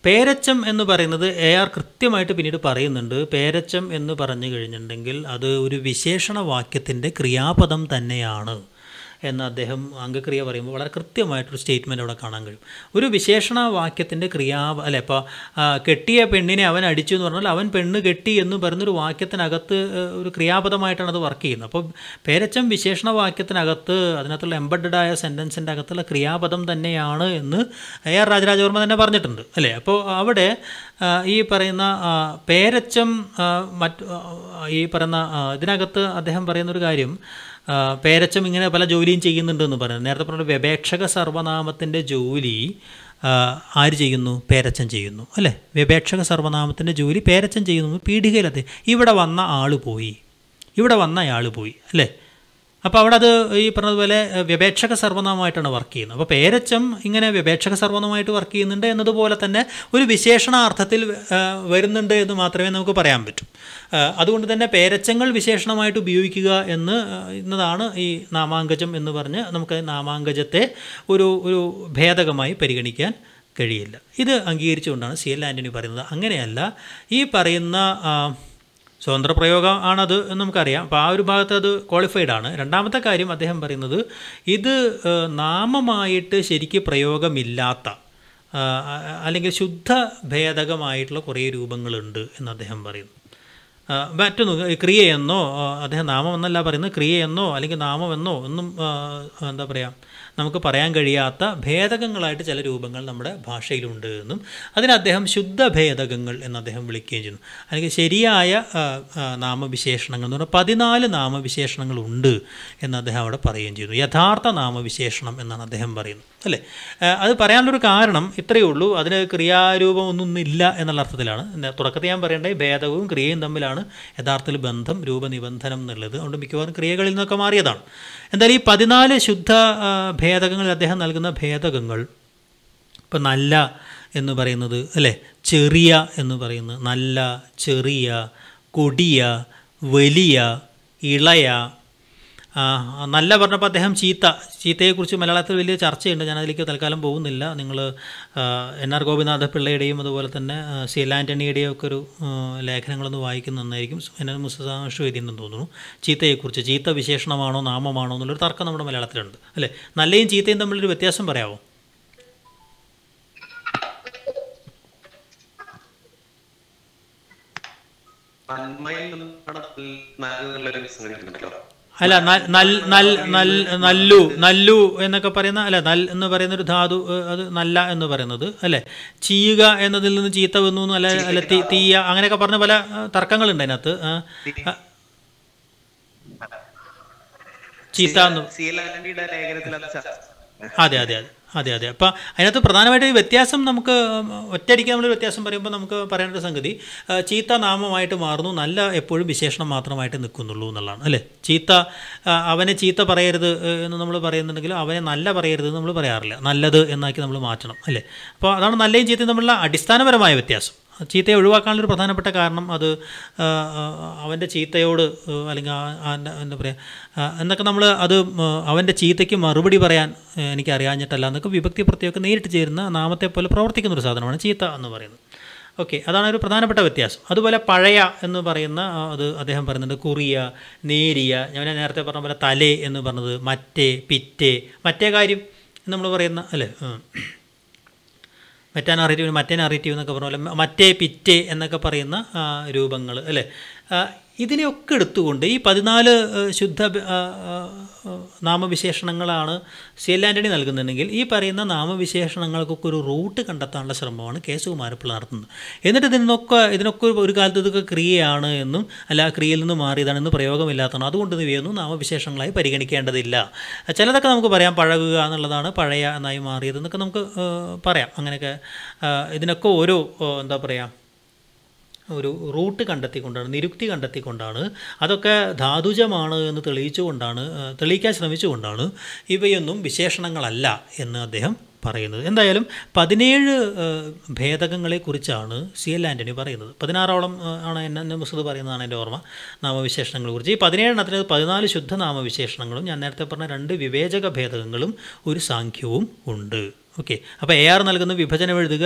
പേരച്ചം എന്ന് പറയുന്നത് എ ആർ കൃത്യമായിട്ട് പിന്നീട് പറയുന്നുണ്ട് പേരച്ചം എന്ന് പറഞ്ഞു കഴിഞ്ഞിട്ടുണ്ടെങ്കിൽ അത് ഒരു വിശേഷണ വാക്യത്തിൻ്റെ ക്രിയാപദം തന്നെയാണ് എന്ന് അദ്ദേഹം അംഗക്രിയ പറയുമ്പോൾ വളരെ കൃത്യമായിട്ടൊരു സ്റ്റേറ്റ്മെൻ്റ് അവിടെ കാണാൻ കഴിയും ഒരു വിശേഷണ വാക്യത്തിൻ്റെ ക്രിയാ അല്ലെ ഇപ്പോൾ കെട്ടിയ പെണ്ണിനെ അവൻ അടിച്ചു എന്ന് പറഞ്ഞാൽ അവൻ പെണ്ണ് കെട്ടി എന്ന് പറഞ്ഞൊരു വാക്യത്തിനകത്ത് ഒരു ക്രിയാപദമായിട്ടാണ് അത് വർക്ക് ചെയ്യുന്നത് അപ്പോൾ പേരച്ചം വിശേഷണ വാക്യത്തിനകത്ത് അതിനകത്തുള്ള എംബഡഡ് ആയ സെൻറ്റൻസിൻ്റെ അകത്തുള്ള ക്രിയാപദം തന്നെയാണ് എന്ന് എ ആർ രാജരാജവർമ്മ തന്നെ പറഞ്ഞിട്ടുണ്ട് അല്ലേ അപ്പോൾ അവിടെ ഈ പറയുന്ന പേരച്ചം മറ്റ് ഈ പറയുന്ന ഇതിനകത്ത് അദ്ദേഹം പറയുന്നൊരു കാര്യം പേരച്ചം ഇങ്ങനെ പല ജോലിയും ചെയ്യുന്നുണ്ടെന്ന് പറഞ്ഞു നേരത്തെ പറഞ്ഞ വിപേക്ഷക സർവനാമത്തിൻ്റെ ജോലി ആര് ചെയ്യുന്നു പേരച്ചൻ ചെയ്യുന്നു അല്ലേ വിപേക്ഷക സർവനാമത്തിൻ്റെ ജോലി പേരച്ചൻ ചെയ്യുന്നു പീഠികയിലത്തെ ഇവിടെ വന്ന ആൾ പോയി ഇവിടെ വന്ന പോയി അല്ലേ അപ്പോൾ അവിടെ അത് ഈ പറഞ്ഞതുപോലെ വ്യപേക്ഷക സർവനാമമായിട്ടാണ് വർക്ക് ചെയ്യുന്നത് അപ്പോൾ പേരച്ചം ഇങ്ങനെ വ്യപേക്ഷക സർവനാമമായിട്ട് വർക്ക് ചെയ്യുന്നുണ്ട് എന്നതുപോലെ തന്നെ ഒരു വിശേഷണാർത്ഥത്തിൽ വരുന്നുണ്ട് എന്ന് മാത്രമേ നമുക്ക് പറയാൻ പറ്റൂ അതുകൊണ്ട് തന്നെ പേരച്ചങ്ങൾ വിശേഷണമായിട്ട് ഉപയോഗിക്കുക എന്ന് എന്നതാണ് ഈ നാമാങ്കജം എന്ന് പറഞ്ഞ് നമുക്ക് നാമാങ്കജത്തെ ഒരു ഒരു ഭേദകമായി പരിഗണിക്കാൻ കഴിയില്ല ഇത് അംഗീകരിച്ചുകൊണ്ടാണ് സി എൽ ആൻ്റണി പറയുന്നത് അങ്ങനെയല്ല ഈ പറയുന്ന സ്വതന്ത്ര പ്രയോഗം ആണത് എന്ന് നമുക്കറിയാം അപ്പോൾ ആ ഒരു ഭാഗത്ത് അത് ക്വാളിഫൈഡ് ആണ് രണ്ടാമത്തെ കാര്യം അദ്ദേഹം പറയുന്നത് ഇത് നാമമായിട്ട് ശരിക്ക് പ്രയോഗമില്ലാത്ത അല്ലെങ്കിൽ ശുദ്ധ ഭേദകമായിട്ടുള്ള കുറേ രൂപങ്ങളുണ്ട് എന്ന് അദ്ദേഹം പറയുന്നു മറ്റൊന്ന് ക്രിയയെന്നോ അദ്ദേഹം നാമം എന്നല്ല പറയുന്നത് ക്രിയയെന്നോ അല്ലെങ്കിൽ നാമമെന്നോ ഒന്നും എന്താ പറയുക നമുക്ക് പറയാൻ കഴിയാത്ത ഭേദകങ്ങളായിട്ട് ചില രൂപങ്ങൾ നമ്മുടെ ഭാഷയിലുണ്ട് എന്നും അതിന് അദ്ദേഹം ശുദ്ധ ഭേദകങ്ങൾ എന്ന് അദ്ദേഹം വിളിക്കുകയും ചെയ്യുന്നു അല്ലെങ്കിൽ ശരിയായ നാമവിശേഷണങ്ങൾ എന്ന് പറഞ്ഞാൽ പതിനാല് നാമവിശേഷണങ്ങൾ ഉണ്ട് എന്ന് അദ്ദേഹം അവിടെ പറയുകയും ചെയ്യുന്നു യഥാർത്ഥ നാമവിശേഷണം എന്നാണ് അദ്ദേഹം പറയുന്നത് അല്ലേ അത് പറയാനുള്ളൊരു കാരണം ഇത്രയേ ഉള്ളൂ അതിന് ഇല്ല എന്നുള്ള അർത്ഥത്തിലാണ് തുടക്കത്തിൽ ഞാൻ പറയേണ്ടത് ഭേദവും ക്രിയയും തമ്മിലാണ് യഥാർത്ഥത്തിൽ ബന്ധം രൂപനിബന്ധനം എന്നുള്ളത് അതുകൊണ്ട് മിക്കവാറും ക്രിയകളിൽ നിന്നൊക്കെ മാറിയതാണ് എന്തായാലും ഈ പതിനാല് ശുദ്ധ ഭേദകങ്ങളിൽ അദ്ദേഹം നൽകുന്ന ഭേദകങ്ങൾ ഇപ്പം നല്ല എന്ന് പറയുന്നത് അല്ലേ ചെറിയ എന്ന് പറയുന്നത് നല്ല ചെറിയ കൊടിയ വലിയ ഇളയ നല്ല പറഞ്ഞപ്പോൾ അദ്ദേഹം ചീത്ത ചീത്തയെക്കുറിച്ച് മലയാളത്തിൽ വലിയ ചർച്ചയുണ്ട് ഞാൻ അതിലേക്ക് തൽക്കാലം പോകുന്നില്ല നിങ്ങൾ എൻ ആർ ഗോപിനാഥ പിള്ളയുടെയും അതുപോലെ തന്നെ സീല ആൻ്റണിയുടെയും ഒക്കെ ഒരു ലേഖനങ്ങളൊന്ന് വായിക്കുന്നതായിരിക്കും എൻ ആർ മുസ്താഷു എഴുതിയെന്ന് തോന്നുന്നു ചീത്തയെക്കുറിച്ച് ചീത്ത വിശേഷണമാണോ നാമമാണോ എന്നുള്ളൊരു തർക്കം നമ്മുടെ മലയാളത്തിലുണ്ട് അല്ലേ നല്ലയും ചീത്തയും തമ്മിലൊരു വ്യത്യാസം പറയാമോ നന്മയിൽ നിന്നും നല്ലൊരു നാലുകളുടെ സംഗതി അല്ല നല്ലു നല്ലു എന്നൊക്കെ പറയുന്ന അല്ല നൽ എന്ന് പറയുന്ന ഒരു ധാതു അത് നല്ല എന്ന് പറയുന്നത് അല്ലേ ചീയുക എന്നതിൽ നിന്ന് ചീത്ത വന്നു അല്ല അല്ല തീയ അങ്ങനെയൊക്കെ പറഞ്ഞ പല തർക്കങ്ങളുണ്ട് അതിനകത്ത് ചീത്ത അതെ അതെ അതെ അതെ അതെ അപ്പോൾ അതിനകത്ത് പ്രധാനമായിട്ട് ഈ വ്യത്യാസം നമുക്ക് ഒറ്റയടിക്ക് നമ്മൾ വ്യത്യാസം പറയുമ്പോൾ നമുക്ക് പറയേണ്ട സംഗതി ചീത്ത നാമമായിട്ട് മാറുന്നു നല്ല എപ്പോഴും വിശേഷണം മാത്രമായിട്ട് നിൽക്കുന്നുള്ളൂ എന്നുള്ളതാണ് അല്ലേ ചീത്ത അവനെ ചീത്ത പറയരുത് എന്ന് നമ്മൾ പറയുന്നുണ്ടെങ്കിലും അവനെ നല്ല പറയരുത് എന്ന് നമ്മൾ പറയാറില്ല നല്ലത് എന്നാക്കി നമ്മൾ മാറ്റണം അല്ലേ അപ്പോൾ അതാണ് നല്ലയും ചീത്തയും തമ്മിലുള്ള അടിസ്ഥാനപരമായ വ്യത്യാസം ചീത്തയെ ഒഴിവാക്കാനുള്ളൊരു പ്രധാനപ്പെട്ട കാരണം അത് അവൻ്റെ ചീത്തയോട് അല്ലെങ്കിൽ എന്താ പറയുക എന്നൊക്കെ നമ്മൾ അത് അവൻ്റെ ചീത്തയ്ക്ക് മറുപടി പറയാൻ എനിക്ക് അറിയാഞ്ഞിട്ടല്ല എന്നൊക്കെ വിഭക്തി പ്രത്യേകം നേരിട്ട് ചേരുന്ന നാമത്തെ പോലെ പ്രവർത്തിക്കുന്ന ഒരു സാധനമാണ് ചീത്ത എന്ന് പറയുന്നത് ഓക്കെ അതാണ് ഒരു പ്രധാനപ്പെട്ട വ്യത്യാസം അതുപോലെ പഴയ എന്ന് പറയുന്ന അത് അദ്ദേഹം പറയുന്നുണ്ട് കുറിയ നേരിയ ഞാൻ നേരത്തെ പറഞ്ഞ പോലെ തലേ എന്ന് പറഞ്ഞത് മറ്റേ പിറ്റേ മറ്റേ കാര്യം നമ്മൾ പറയുന്ന അല്ലേ മെറ്റാ നറേറ്റീവ് മറ്റേ നറേറ്റീവ് എന്നൊക്കെ പറഞ്ഞ പോലെ മറ്റേ പിറ്റേ എന്നൊക്കെ പറയുന്ന രൂപങ്ങൾ അല്ലേ ഇതിനെയൊക്കെ എടുത്തുകൊണ്ട് ഈ പതിനാല് ശുദ്ധ നാമവിശേഷണങ്ങളാണ് സി എൽ നൽകുന്നുണ്ടെങ്കിൽ ഈ പറയുന്ന നാമവിശേഷണങ്ങൾക്കൊക്കെ ഒരു റൂട്ട് കണ്ടെത്താനുള്ള ശ്രമമാണ് കേസുകുമാരപ്പിള്ള നടത്തുന്നത് എന്നിട്ട് ഇതിനൊക്കെ ഇതിനൊക്കെ ഒരു കാലത്ത് ഇതൊക്കെ ക്രിയയാണ് എന്നും അല്ല ക്രിയയിൽ നിന്ന് മാറിയതാണെന്ന് പ്രയോഗമില്ലാത്തതാണ് അതുകൊണ്ട് ഇവയൊന്നും നാമവിശേഷങ്ങളായി പരിഗണിക്കേണ്ടതില്ല ചിലതൊക്കെ നമുക്ക് പറയാം പഴകുക എന്നുള്ളതാണ് പഴയ എന്നായി മാറിയതെന്നൊക്കെ നമുക്ക് പറയാം അങ്ങനെയൊക്കെ ഇതിനൊക്കെ ഓരോ എന്താ പറയുക ഒരു റൂട്ട് കണ്ടെത്തിക്കൊണ്ടാണ് നിരുക്തി കണ്ടെത്തിക്കൊണ്ടാണ് അതൊക്കെ ധാതുജമാണ് എന്ന് തെളിയിച്ചുകൊണ്ടാണ് തെളിയിക്കാൻ ശ്രമിച്ചുകൊണ്ടാണ് ഇവയൊന്നും വിശേഷണങ്ങളല്ല എന്ന് അദ്ദേഹം പറയുന്നത് എന്തായാലും പതിനേഴ് ഭേദകങ്ങളെക്കുറിച്ചാണ് സി എൽ ആൻ്റണി പറയുന്നത് പതിനാറോളം ആണ് എന്നെ മുസ്തു പറയുന്നതാണ് എൻ്റെ ഓർമ്മ നാമവിശേഷണങ്ങളെക്കുറിച്ച് ഈ പതിനേഴെണ്ണത്തിന് പതിനാല് ശുദ്ധ നാമവിശേഷണങ്ങളും ഞാൻ നേരത്തെ പറഞ്ഞ രണ്ട് വിവേചക ഭേദകങ്ങളും ഒരു സാഖ്യവും ഉണ്ട് ഓക്കെ അപ്പോൾ എ ആർ നൽകുന്ന വിഭജനം എഴുതുക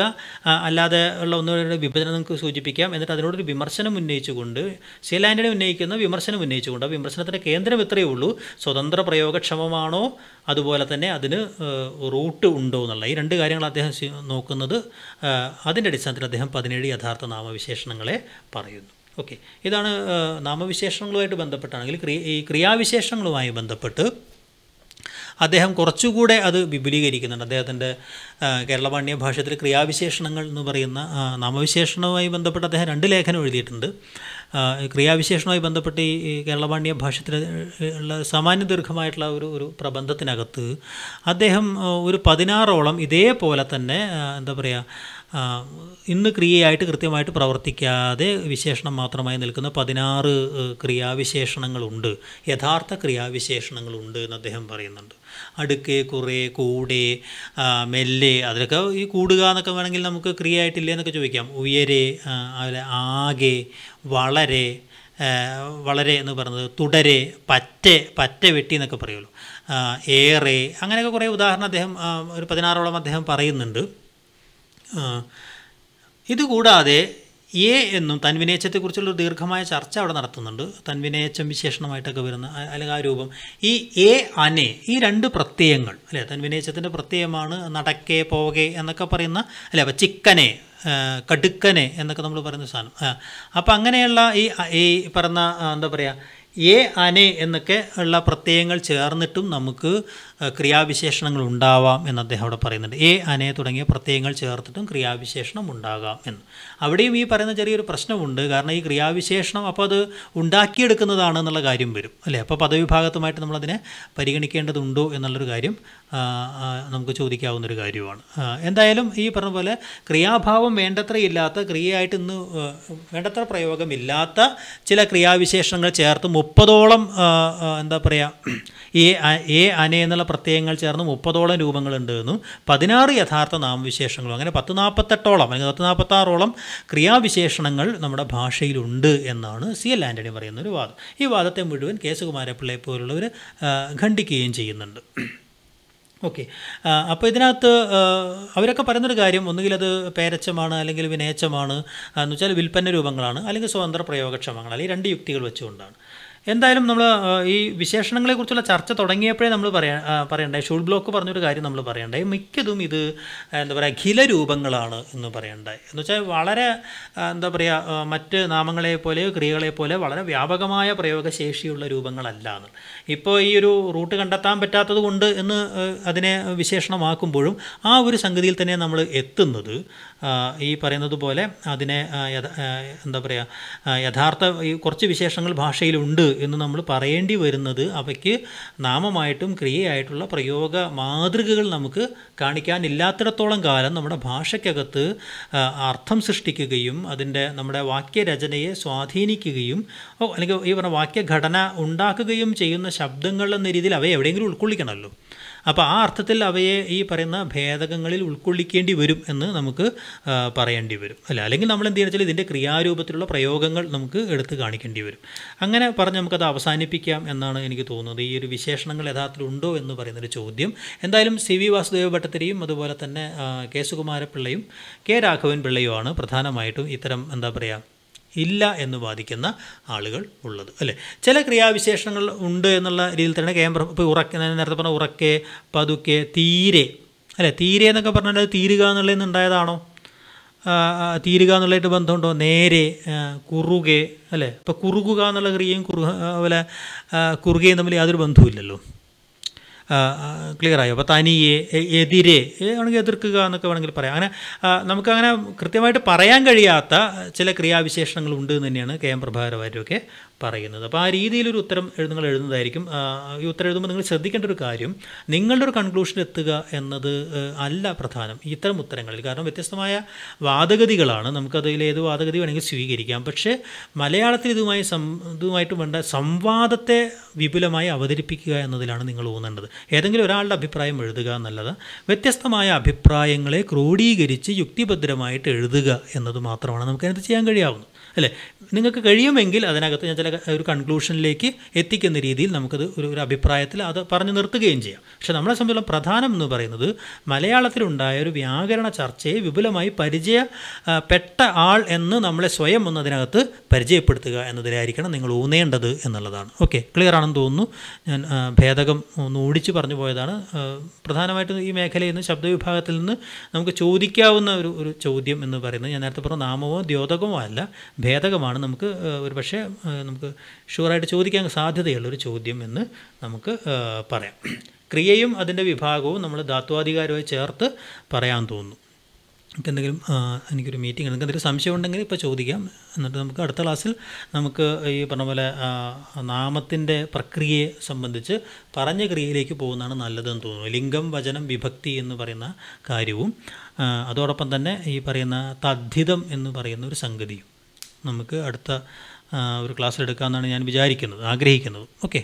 അല്ലാതെ ഉള്ള ഒന്നുകൂടെ വിഭജനം നിങ്ങൾക്ക് സൂചിപ്പിക്കാം എന്നിട്ട് അതിനോടൊരു വിമർശനം ഉന്നയിച്ചുകൊണ്ട് ശീലാൻ്റണി ഉന്നയിക്കുന്ന വിമർശനം ഉന്നയിച്ചുകൊണ്ട് വിമർശനത്തിൻ്റെ കേന്ദ്രം എത്രയേ ഉള്ളൂ സ്വതന്ത്ര പ്രയോഗക്ഷമമാണോ അതുപോലെ തന്നെ അതിന് റൂട്ട് ഉണ്ടോ എന്നുള്ള ഈ രണ്ട് കാര്യങ്ങൾ അദ്ദേഹം നോക്കുന്നത് അതിൻ്റെ അടിസ്ഥാനത്തിൽ അദ്ദേഹം പതിനേഴ് യഥാർത്ഥ നാമവിശേഷണങ്ങളെ പറയുന്നു ഓക്കെ ഇതാണ് നാമവിശേഷണങ്ങളുമായിട്ട് ബന്ധപ്പെട്ടാണെങ്കിൽ ഈ ക്രിയാവിശേഷങ്ങളുമായി ബന്ധപ്പെട്ട് അദ്ദേഹം കുറച്ചുകൂടെ അത് വിപുലീകരിക്കുന്നുണ്ട് അദ്ദേഹത്തിൻ്റെ കേരള പാണ്ഡ്യ ഭാഷത്തിൽ ക്രിയാവിശേഷണങ്ങൾ എന്ന് പറയുന്ന നാമവിശേഷണവുമായി ബന്ധപ്പെട്ട് അദ്ദേഹം രണ്ട് ലേഖനം എഴുതിയിട്ടുണ്ട് ക്രിയാവിശേഷണവുമായി ബന്ധപ്പെട്ട് ഈ കേരള പാണ്ഡ്യ ഭാഷത്തിൽ ഉള്ള സാമാന്യ ദീർഘമായിട്ടുള്ള ഒരു ഒരു പ്രബന്ധത്തിനകത്ത് അദ്ദേഹം ഒരു പതിനാറോളം ഇതേപോലെ തന്നെ എന്താ പറയുക ഇന്ന് ക്രിയയായിട്ട് കൃത്യമായിട്ട് പ്രവർത്തിക്കാതെ വിശേഷണം മാത്രമായി നിൽക്കുന്ന പതിനാറ് ക്രിയാവിശേഷണങ്ങളുണ്ട് യഥാർത്ഥ ക്രിയാവിശേഷണങ്ങളുണ്ട് എന്ന് അദ്ദേഹം പറയുന്നുണ്ട് അടുക്ക് കുറേ കൂടെ മെല്ലെ അതിലൊക്കെ ഈ കൂടുക എന്നൊക്കെ വേണമെങ്കിൽ നമുക്ക് ക്രിയയായിട്ടില്ലേ എന്നൊക്കെ ചോദിക്കാം ഉയരെ അതുപോലെ ആകെ വളരെ വളരെ എന്ന് പറയുന്നത് തുടരെ പറ്റ പറ്റ വെട്ടി എന്നൊക്കെ പറയുമല്ലോ ഏറെ അങ്ങനെയൊക്കെ കുറേ ഉദാഹരണം അദ്ദേഹം ഒരു പതിനാറോളം അദ്ദേഹം പറയുന്നുണ്ട് ഇതുകൂടാതെ എ എന്നും തൻവിനേച്ചത്തെക്കുറിച്ചുള്ള ഒരു ദീർഘമായ ചർച്ച അവിടെ നടത്തുന്നുണ്ട് തൻവിനേച്ചം വിശേഷണമായിട്ടൊക്കെ വരുന്ന അല്ലെങ്കിൽ ആ രൂപം ഈ എ അനെ ഈ രണ്ട് പ്രത്യയങ്ങൾ അല്ലേ തൻവിനേച്ചത്തിൻ്റെ പ്രത്യയമാണ് നടക്കേ പോകെ എന്നൊക്കെ പറയുന്ന അല്ലേ അപ്പം ചിക്കനെ കടുക്കനെ എന്നൊക്കെ നമ്മൾ പറയുന്ന സാധനം അപ്പം അങ്ങനെയുള്ള ഈ ഈ പറഞ്ഞ എന്താ പറയുക എ അനെ എന്നൊക്കെ ഉള്ള പ്രത്യയങ്ങൾ ചേർന്നിട്ടും നമുക്ക് ക്രിയാവിശേഷണങ്ങൾ ഉണ്ടാവാം എന്ന് അദ്ദേഹം അവിടെ പറയുന്നുണ്ട് എ അനെ തുടങ്ങിയ പ്രത്യയങ്ങൾ ചേർത്തിട്ടും ക്രിയാവിശേഷണം ഉണ്ടാകാം എന്ന് അവിടെയും ഈ പറയുന്ന ചെറിയൊരു പ്രശ്നമുണ്ട് കാരണം ഈ ക്രിയാവിശേഷണം അപ്പോൾ അത് ഉണ്ടാക്കിയെടുക്കുന്നതാണ് എന്നുള്ള കാര്യം വരും അല്ലേ അപ്പോൾ പദവിഭാഗത്തുമായിട്ട് നമ്മളതിനെ പരിഗണിക്കേണ്ടതുണ്ടോ എന്നുള്ളൊരു കാര്യം നമുക്ക് ചോദിക്കാവുന്നൊരു കാര്യമാണ് എന്തായാലും ഈ പറഞ്ഞ പോലെ ക്രിയാഭാവം വേണ്ടത്ര ഇല്ലാത്ത ക്രിയയായിട്ട് ഇന്ന് വേണ്ടത്ര പ്രയോഗമില്ലാത്ത ചില ക്രിയാവിശേഷണങ്ങൾ ചേർത്ത് മുപ്പതോളം എന്താ പറയുക എ എ അനെ എന്നുള്ള പ്രത്യയങ്ങൾ ചേർന്ന് മുപ്പതോളം രൂപങ്ങളുണ്ട് എന്നും പതിനാറ് യഥാർത്ഥ നാമവിശേഷങ്ങളും അങ്ങനെ പത്ത് നാൽപ്പത്തെട്ടോളം അല്ലെങ്കിൽ പത്ത് നാൽപ്പത്താറോളം ക്രിയാവിശേഷണങ്ങൾ നമ്മുടെ ഭാഷയിലുണ്ട് എന്നാണ് സി എൽ ആൻ്റണി പറയുന്ന ഒരു വാദം ഈ വാദത്തെ മുഴുവൻ കേസുകുമാരപ്പിള്ളയെ പോലുള്ളവർ ഖണ്ഡിക്കുകയും ചെയ്യുന്നുണ്ട് ഓക്കെ അപ്പോൾ ഇതിനകത്ത് അവരൊക്കെ പറയുന്നൊരു കാര്യം ഒന്നുകിൽ അത് പേരച്ചമാണ് അല്ലെങ്കിൽ വിനേച്ചമാണ് എന്ന് വെച്ചാൽ വിൽപ്പന രൂപങ്ങളാണ് അല്ലെങ്കിൽ സ്വതന്ത്ര പ്രയോഗക്ഷമങ്ങളാണ് ഈ രണ്ട് യുക്തികൾ വെച്ചുകൊണ്ടാണ് എന്തായാലും നമ്മൾ ഈ വിശേഷണങ്ങളെക്കുറിച്ചുള്ള ചർച്ച തുടങ്ങിയപ്പോഴേ നമ്മൾ പറയാ പറയണ്ടേ ഷൂൾ ബ്ലോക്ക് പറഞ്ഞൊരു കാര്യം നമ്മൾ പറയണ്ടേ മിക്കതും ഇത് എന്താ പറയുക രൂപങ്ങളാണ് എന്ന് പറയണ്ടേ എന്ന് വെച്ചാൽ വളരെ എന്താ പറയുക മറ്റ് നാമങ്ങളെ പോലെ ക്രിയകളെ പോലെ വളരെ വ്യാപകമായ പ്രയോഗശേഷിയുള്ള രൂപങ്ങളല്ല എന്ന് ഇപ്പോൾ ഈ ഒരു റൂട്ട് കണ്ടെത്താൻ പറ്റാത്തത് കൊണ്ട് എന്ന് അതിനെ വിശേഷണമാക്കുമ്പോഴും ആ ഒരു സംഗതിയിൽ തന്നെ നമ്മൾ എത്തുന്നത് ഈ പറയുന്നത് പോലെ അതിനെ എന്താ പറയുക യഥാർത്ഥ ഈ കുറച്ച് വിശേഷങ്ങൾ ഭാഷയിലുണ്ട് എന്ന് നമ്മൾ പറയേണ്ടി വരുന്നത് അവയ്ക്ക് നാമമായിട്ടും ക്രിയയായിട്ടുള്ള പ്രയോഗ മാതൃകകൾ നമുക്ക് കാണിക്കാനില്ലാത്തിടത്തോളം കാലം നമ്മുടെ ഭാഷയ്ക്കകത്ത് അർത്ഥം സൃഷ്ടിക്കുകയും അതിൻ്റെ നമ്മുടെ വാക്യരചനയെ സ്വാധീനിക്കുകയും അല്ലെങ്കിൽ ഈ പറഞ്ഞ വാക്യഘടന ഉണ്ടാക്കുകയും ചെയ്യുന്ന ശബ്ദങ്ങൾ എന്ന രീതിയിൽ അവയെ എവിടെയെങ്കിലും ഉൾക്കൊള്ളിക്കണമല്ലോ അപ്പോൾ ആ അർത്ഥത്തിൽ അവയെ ഈ പറയുന്ന ഭേദകങ്ങളിൽ ഉൾക്കൊള്ളിക്കേണ്ടി വരും എന്ന് നമുക്ക് പറയേണ്ടി വരും അല്ല അല്ലെങ്കിൽ നമ്മൾ എന്ത് ചെയ്യണം ഇതിൻ്റെ ക്രിയാരൂപത്തിലുള്ള പ്രയോഗങ്ങൾ നമുക്ക് എടുത്ത് കാണിക്കേണ്ടി വരും അങ്ങനെ പറഞ്ഞ് നമുക്കത് അവസാനിപ്പിക്കാം എന്നാണ് എനിക്ക് തോന്നുന്നത് ഈ ഒരു വിശേഷണങ്ങൾ യഥാർത്ഥത്തിൽ ഉണ്ടോ എന്ന് പറയുന്നൊരു ചോദ്യം എന്തായാലും സി വി വാസുദേവ ഭട്ടത്തിരിയും അതുപോലെ തന്നെ കെ കെ രാഘവൻ പിള്ളയുമാണ് പ്രധാനമായിട്ടും ഇത്തരം എന്താ പറയുക ഇല്ല എന്ന് വാദിക്കുന്ന ആളുകൾ ഉള്ളത് അല്ലേ ചില ക്രിയാവിശേഷങ്ങൾ ഉണ്ട് എന്നുള്ള രീതിയിൽ തന്നെ കേന്ദ്രം ഇപ്പോൾ ഉറക്കെ നേരത്തെ പറഞ്ഞ ഉറക്കെ പതുക്കെ തീരെ അല്ലേ തീരെ എന്നൊക്കെ പറഞ്ഞാൽ തീരുക എന്നുള്ളതിൽ നിന്നുണ്ടായതാണോ തീരുക എന്നുള്ളതായിട്ട് ബന്ധമുണ്ടോ നേരെ കുറുകെ അല്ലേ ഇപ്പോൾ കുറുകുക എന്നുള്ള ക്രിയയും കുറുക അതുപോലെ കുറുകയും തമ്മിൽ യാതൊരു ബന്ധവുമില്ലല്ലോ ക്ലിയറായോ അപ്പോൾ തനിയെ എതിരെ ആണെങ്കിൽ എതിർക്കുക എന്നൊക്കെ വേണമെങ്കിൽ പറയാം അങ്ങനെ നമുക്കങ്ങനെ കൃത്യമായിട്ട് പറയാൻ കഴിയാത്ത ചില ക്രിയാവിശേഷണങ്ങളുണ്ട് എന്ന് തന്നെയാണ് കെ എം പ്രഭാകരവാര്യമൊക്കെ പറയുന്നത് അപ്പോൾ ആ രീതിയിലൊരു ഉത്തരം നിങ്ങൾ എഴുതുന്നതായിരിക്കും ഈ ഉത്തരം എഴുതുമ്പോൾ നിങ്ങൾ ശ്രദ്ധിക്കേണ്ട ഒരു കാര്യം നിങ്ങളുടെ ഒരു കൺക്ലൂഷനിൽ എത്തുക എന്നത് അല്ല പ്രധാനം ഇത്തരം ഉത്തരങ്ങളിൽ കാരണം വ്യത്യസ്തമായ വാദഗതികളാണ് നമുക്കതിൽ ഏത് വാദഗതി വേണമെങ്കിൽ സ്വീകരിക്കാം പക്ഷേ മലയാളത്തിൽ ഇതുമായി സം ഇതുമായിട്ട് വേണ്ട സംവാദത്തെ വിപുലമായി അവതരിപ്പിക്കുക എന്നതിലാണ് നിങ്ങൾ ഊന്നേണ്ടത് ഏതെങ്കിലും ഒരാളുടെ അഭിപ്രായം എഴുതുക എന്നുള്ളത് വ്യത്യസ്തമായ അഭിപ്രായങ്ങളെ ക്രോഡീകരിച്ച് യുക്തിഭദ്രമായിട്ട് എഴുതുക എന്നത് മാത്രമാണ് നമുക്കതിനകത്ത് ചെയ്യാൻ കഴിയാവുന്നത് അല്ലേ നിങ്ങൾക്ക് കഴിയുമെങ്കിൽ അതിനകത്ത് ഞാൻ ചില ഒരു കൺക്ലൂഷനിലേക്ക് എത്തിക്കുന്ന രീതിയിൽ നമുക്കത് ഒരു ഒരു അഭിപ്രായത്തിൽ അത് പറഞ്ഞു നിർത്തുകയും ചെയ്യാം പക്ഷെ നമ്മളെ സംബന്ധിച്ചുള്ള പ്രധാനം എന്ന് പറയുന്നത് മലയാളത്തിലുണ്ടായ ഒരു വ്യാകരണ ചർച്ചയെ വിപുലമായി പരിചയപ്പെട്ട ആൾ എന്ന് നമ്മളെ സ്വയം ഒന്ന് അതിനകത്ത് പരിചയപ്പെടുത്തുക എന്നതിലായിരിക്കണം നിങ്ങൾ ഊന്നേണ്ടത് എന്നുള്ളതാണ് ഓക്കെ ക്ലിയർ ആണെന്ന് തോന്നുന്നു ഞാൻ ഭേദകം ഒന്ന് ഓടിച്ച് പറഞ്ഞു പോയതാണ് പ്രധാനമായിട്ടും ഈ മേഖലയിൽ നിന്ന് ശബ്ദവിഭാഗത്തിൽ നിന്ന് നമുക്ക് ചോദിക്കാവുന്ന ഒരു ഒരു ചോദ്യം എന്ന് പറയുന്നത് ഞാൻ നേരത്തെ പറഞ്ഞ നാമമോ ദ്യോതകമോ അല്ല ഭേദകമാണ് നമുക്ക് ഒരു പക്ഷേ നമുക്ക് ഷുവറായിട്ട് ചോദിക്കാൻ സാധ്യതയുള്ളൊരു ചോദ്യം എന്ന് നമുക്ക് പറയാം ക്രിയയും അതിൻ്റെ വിഭാഗവും നമ്മൾ ധാത്വാധികാരമായി ചേർത്ത് പറയാൻ തോന്നുന്നു എനിക്ക് എന്തെങ്കിലും എനിക്കൊരു മീറ്റിംഗ് നിങ്ങൾക്ക് എന്തെങ്കിലും സംശയം ഉണ്ടെങ്കിൽ ഇപ്പോൾ ചോദിക്കാം എന്നിട്ട് നമുക്ക് അടുത്ത ക്ലാസ്സിൽ നമുക്ക് ഈ പറഞ്ഞ പോലെ നാമത്തിൻ്റെ പ്രക്രിയയെ സംബന്ധിച്ച് പറഞ്ഞ ക്രിയയിലേക്ക് പോകുന്നതാണ് നല്ലതെന്ന് തോന്നുന്നു ലിംഗം വചനം വിഭക്തി എന്ന് പറയുന്ന കാര്യവും അതോടൊപ്പം തന്നെ ഈ പറയുന്ന തദ്ധിതം എന്ന് പറയുന്ന ഒരു സംഗതിയും നമുക്ക് അടുത്ത ഒരു ക്ലാസ്സിലെടുക്കാമെന്നാണ് ഞാൻ വിചാരിക്കുന്നത് ആഗ്രഹിക്കുന്നത് ഓക്കെ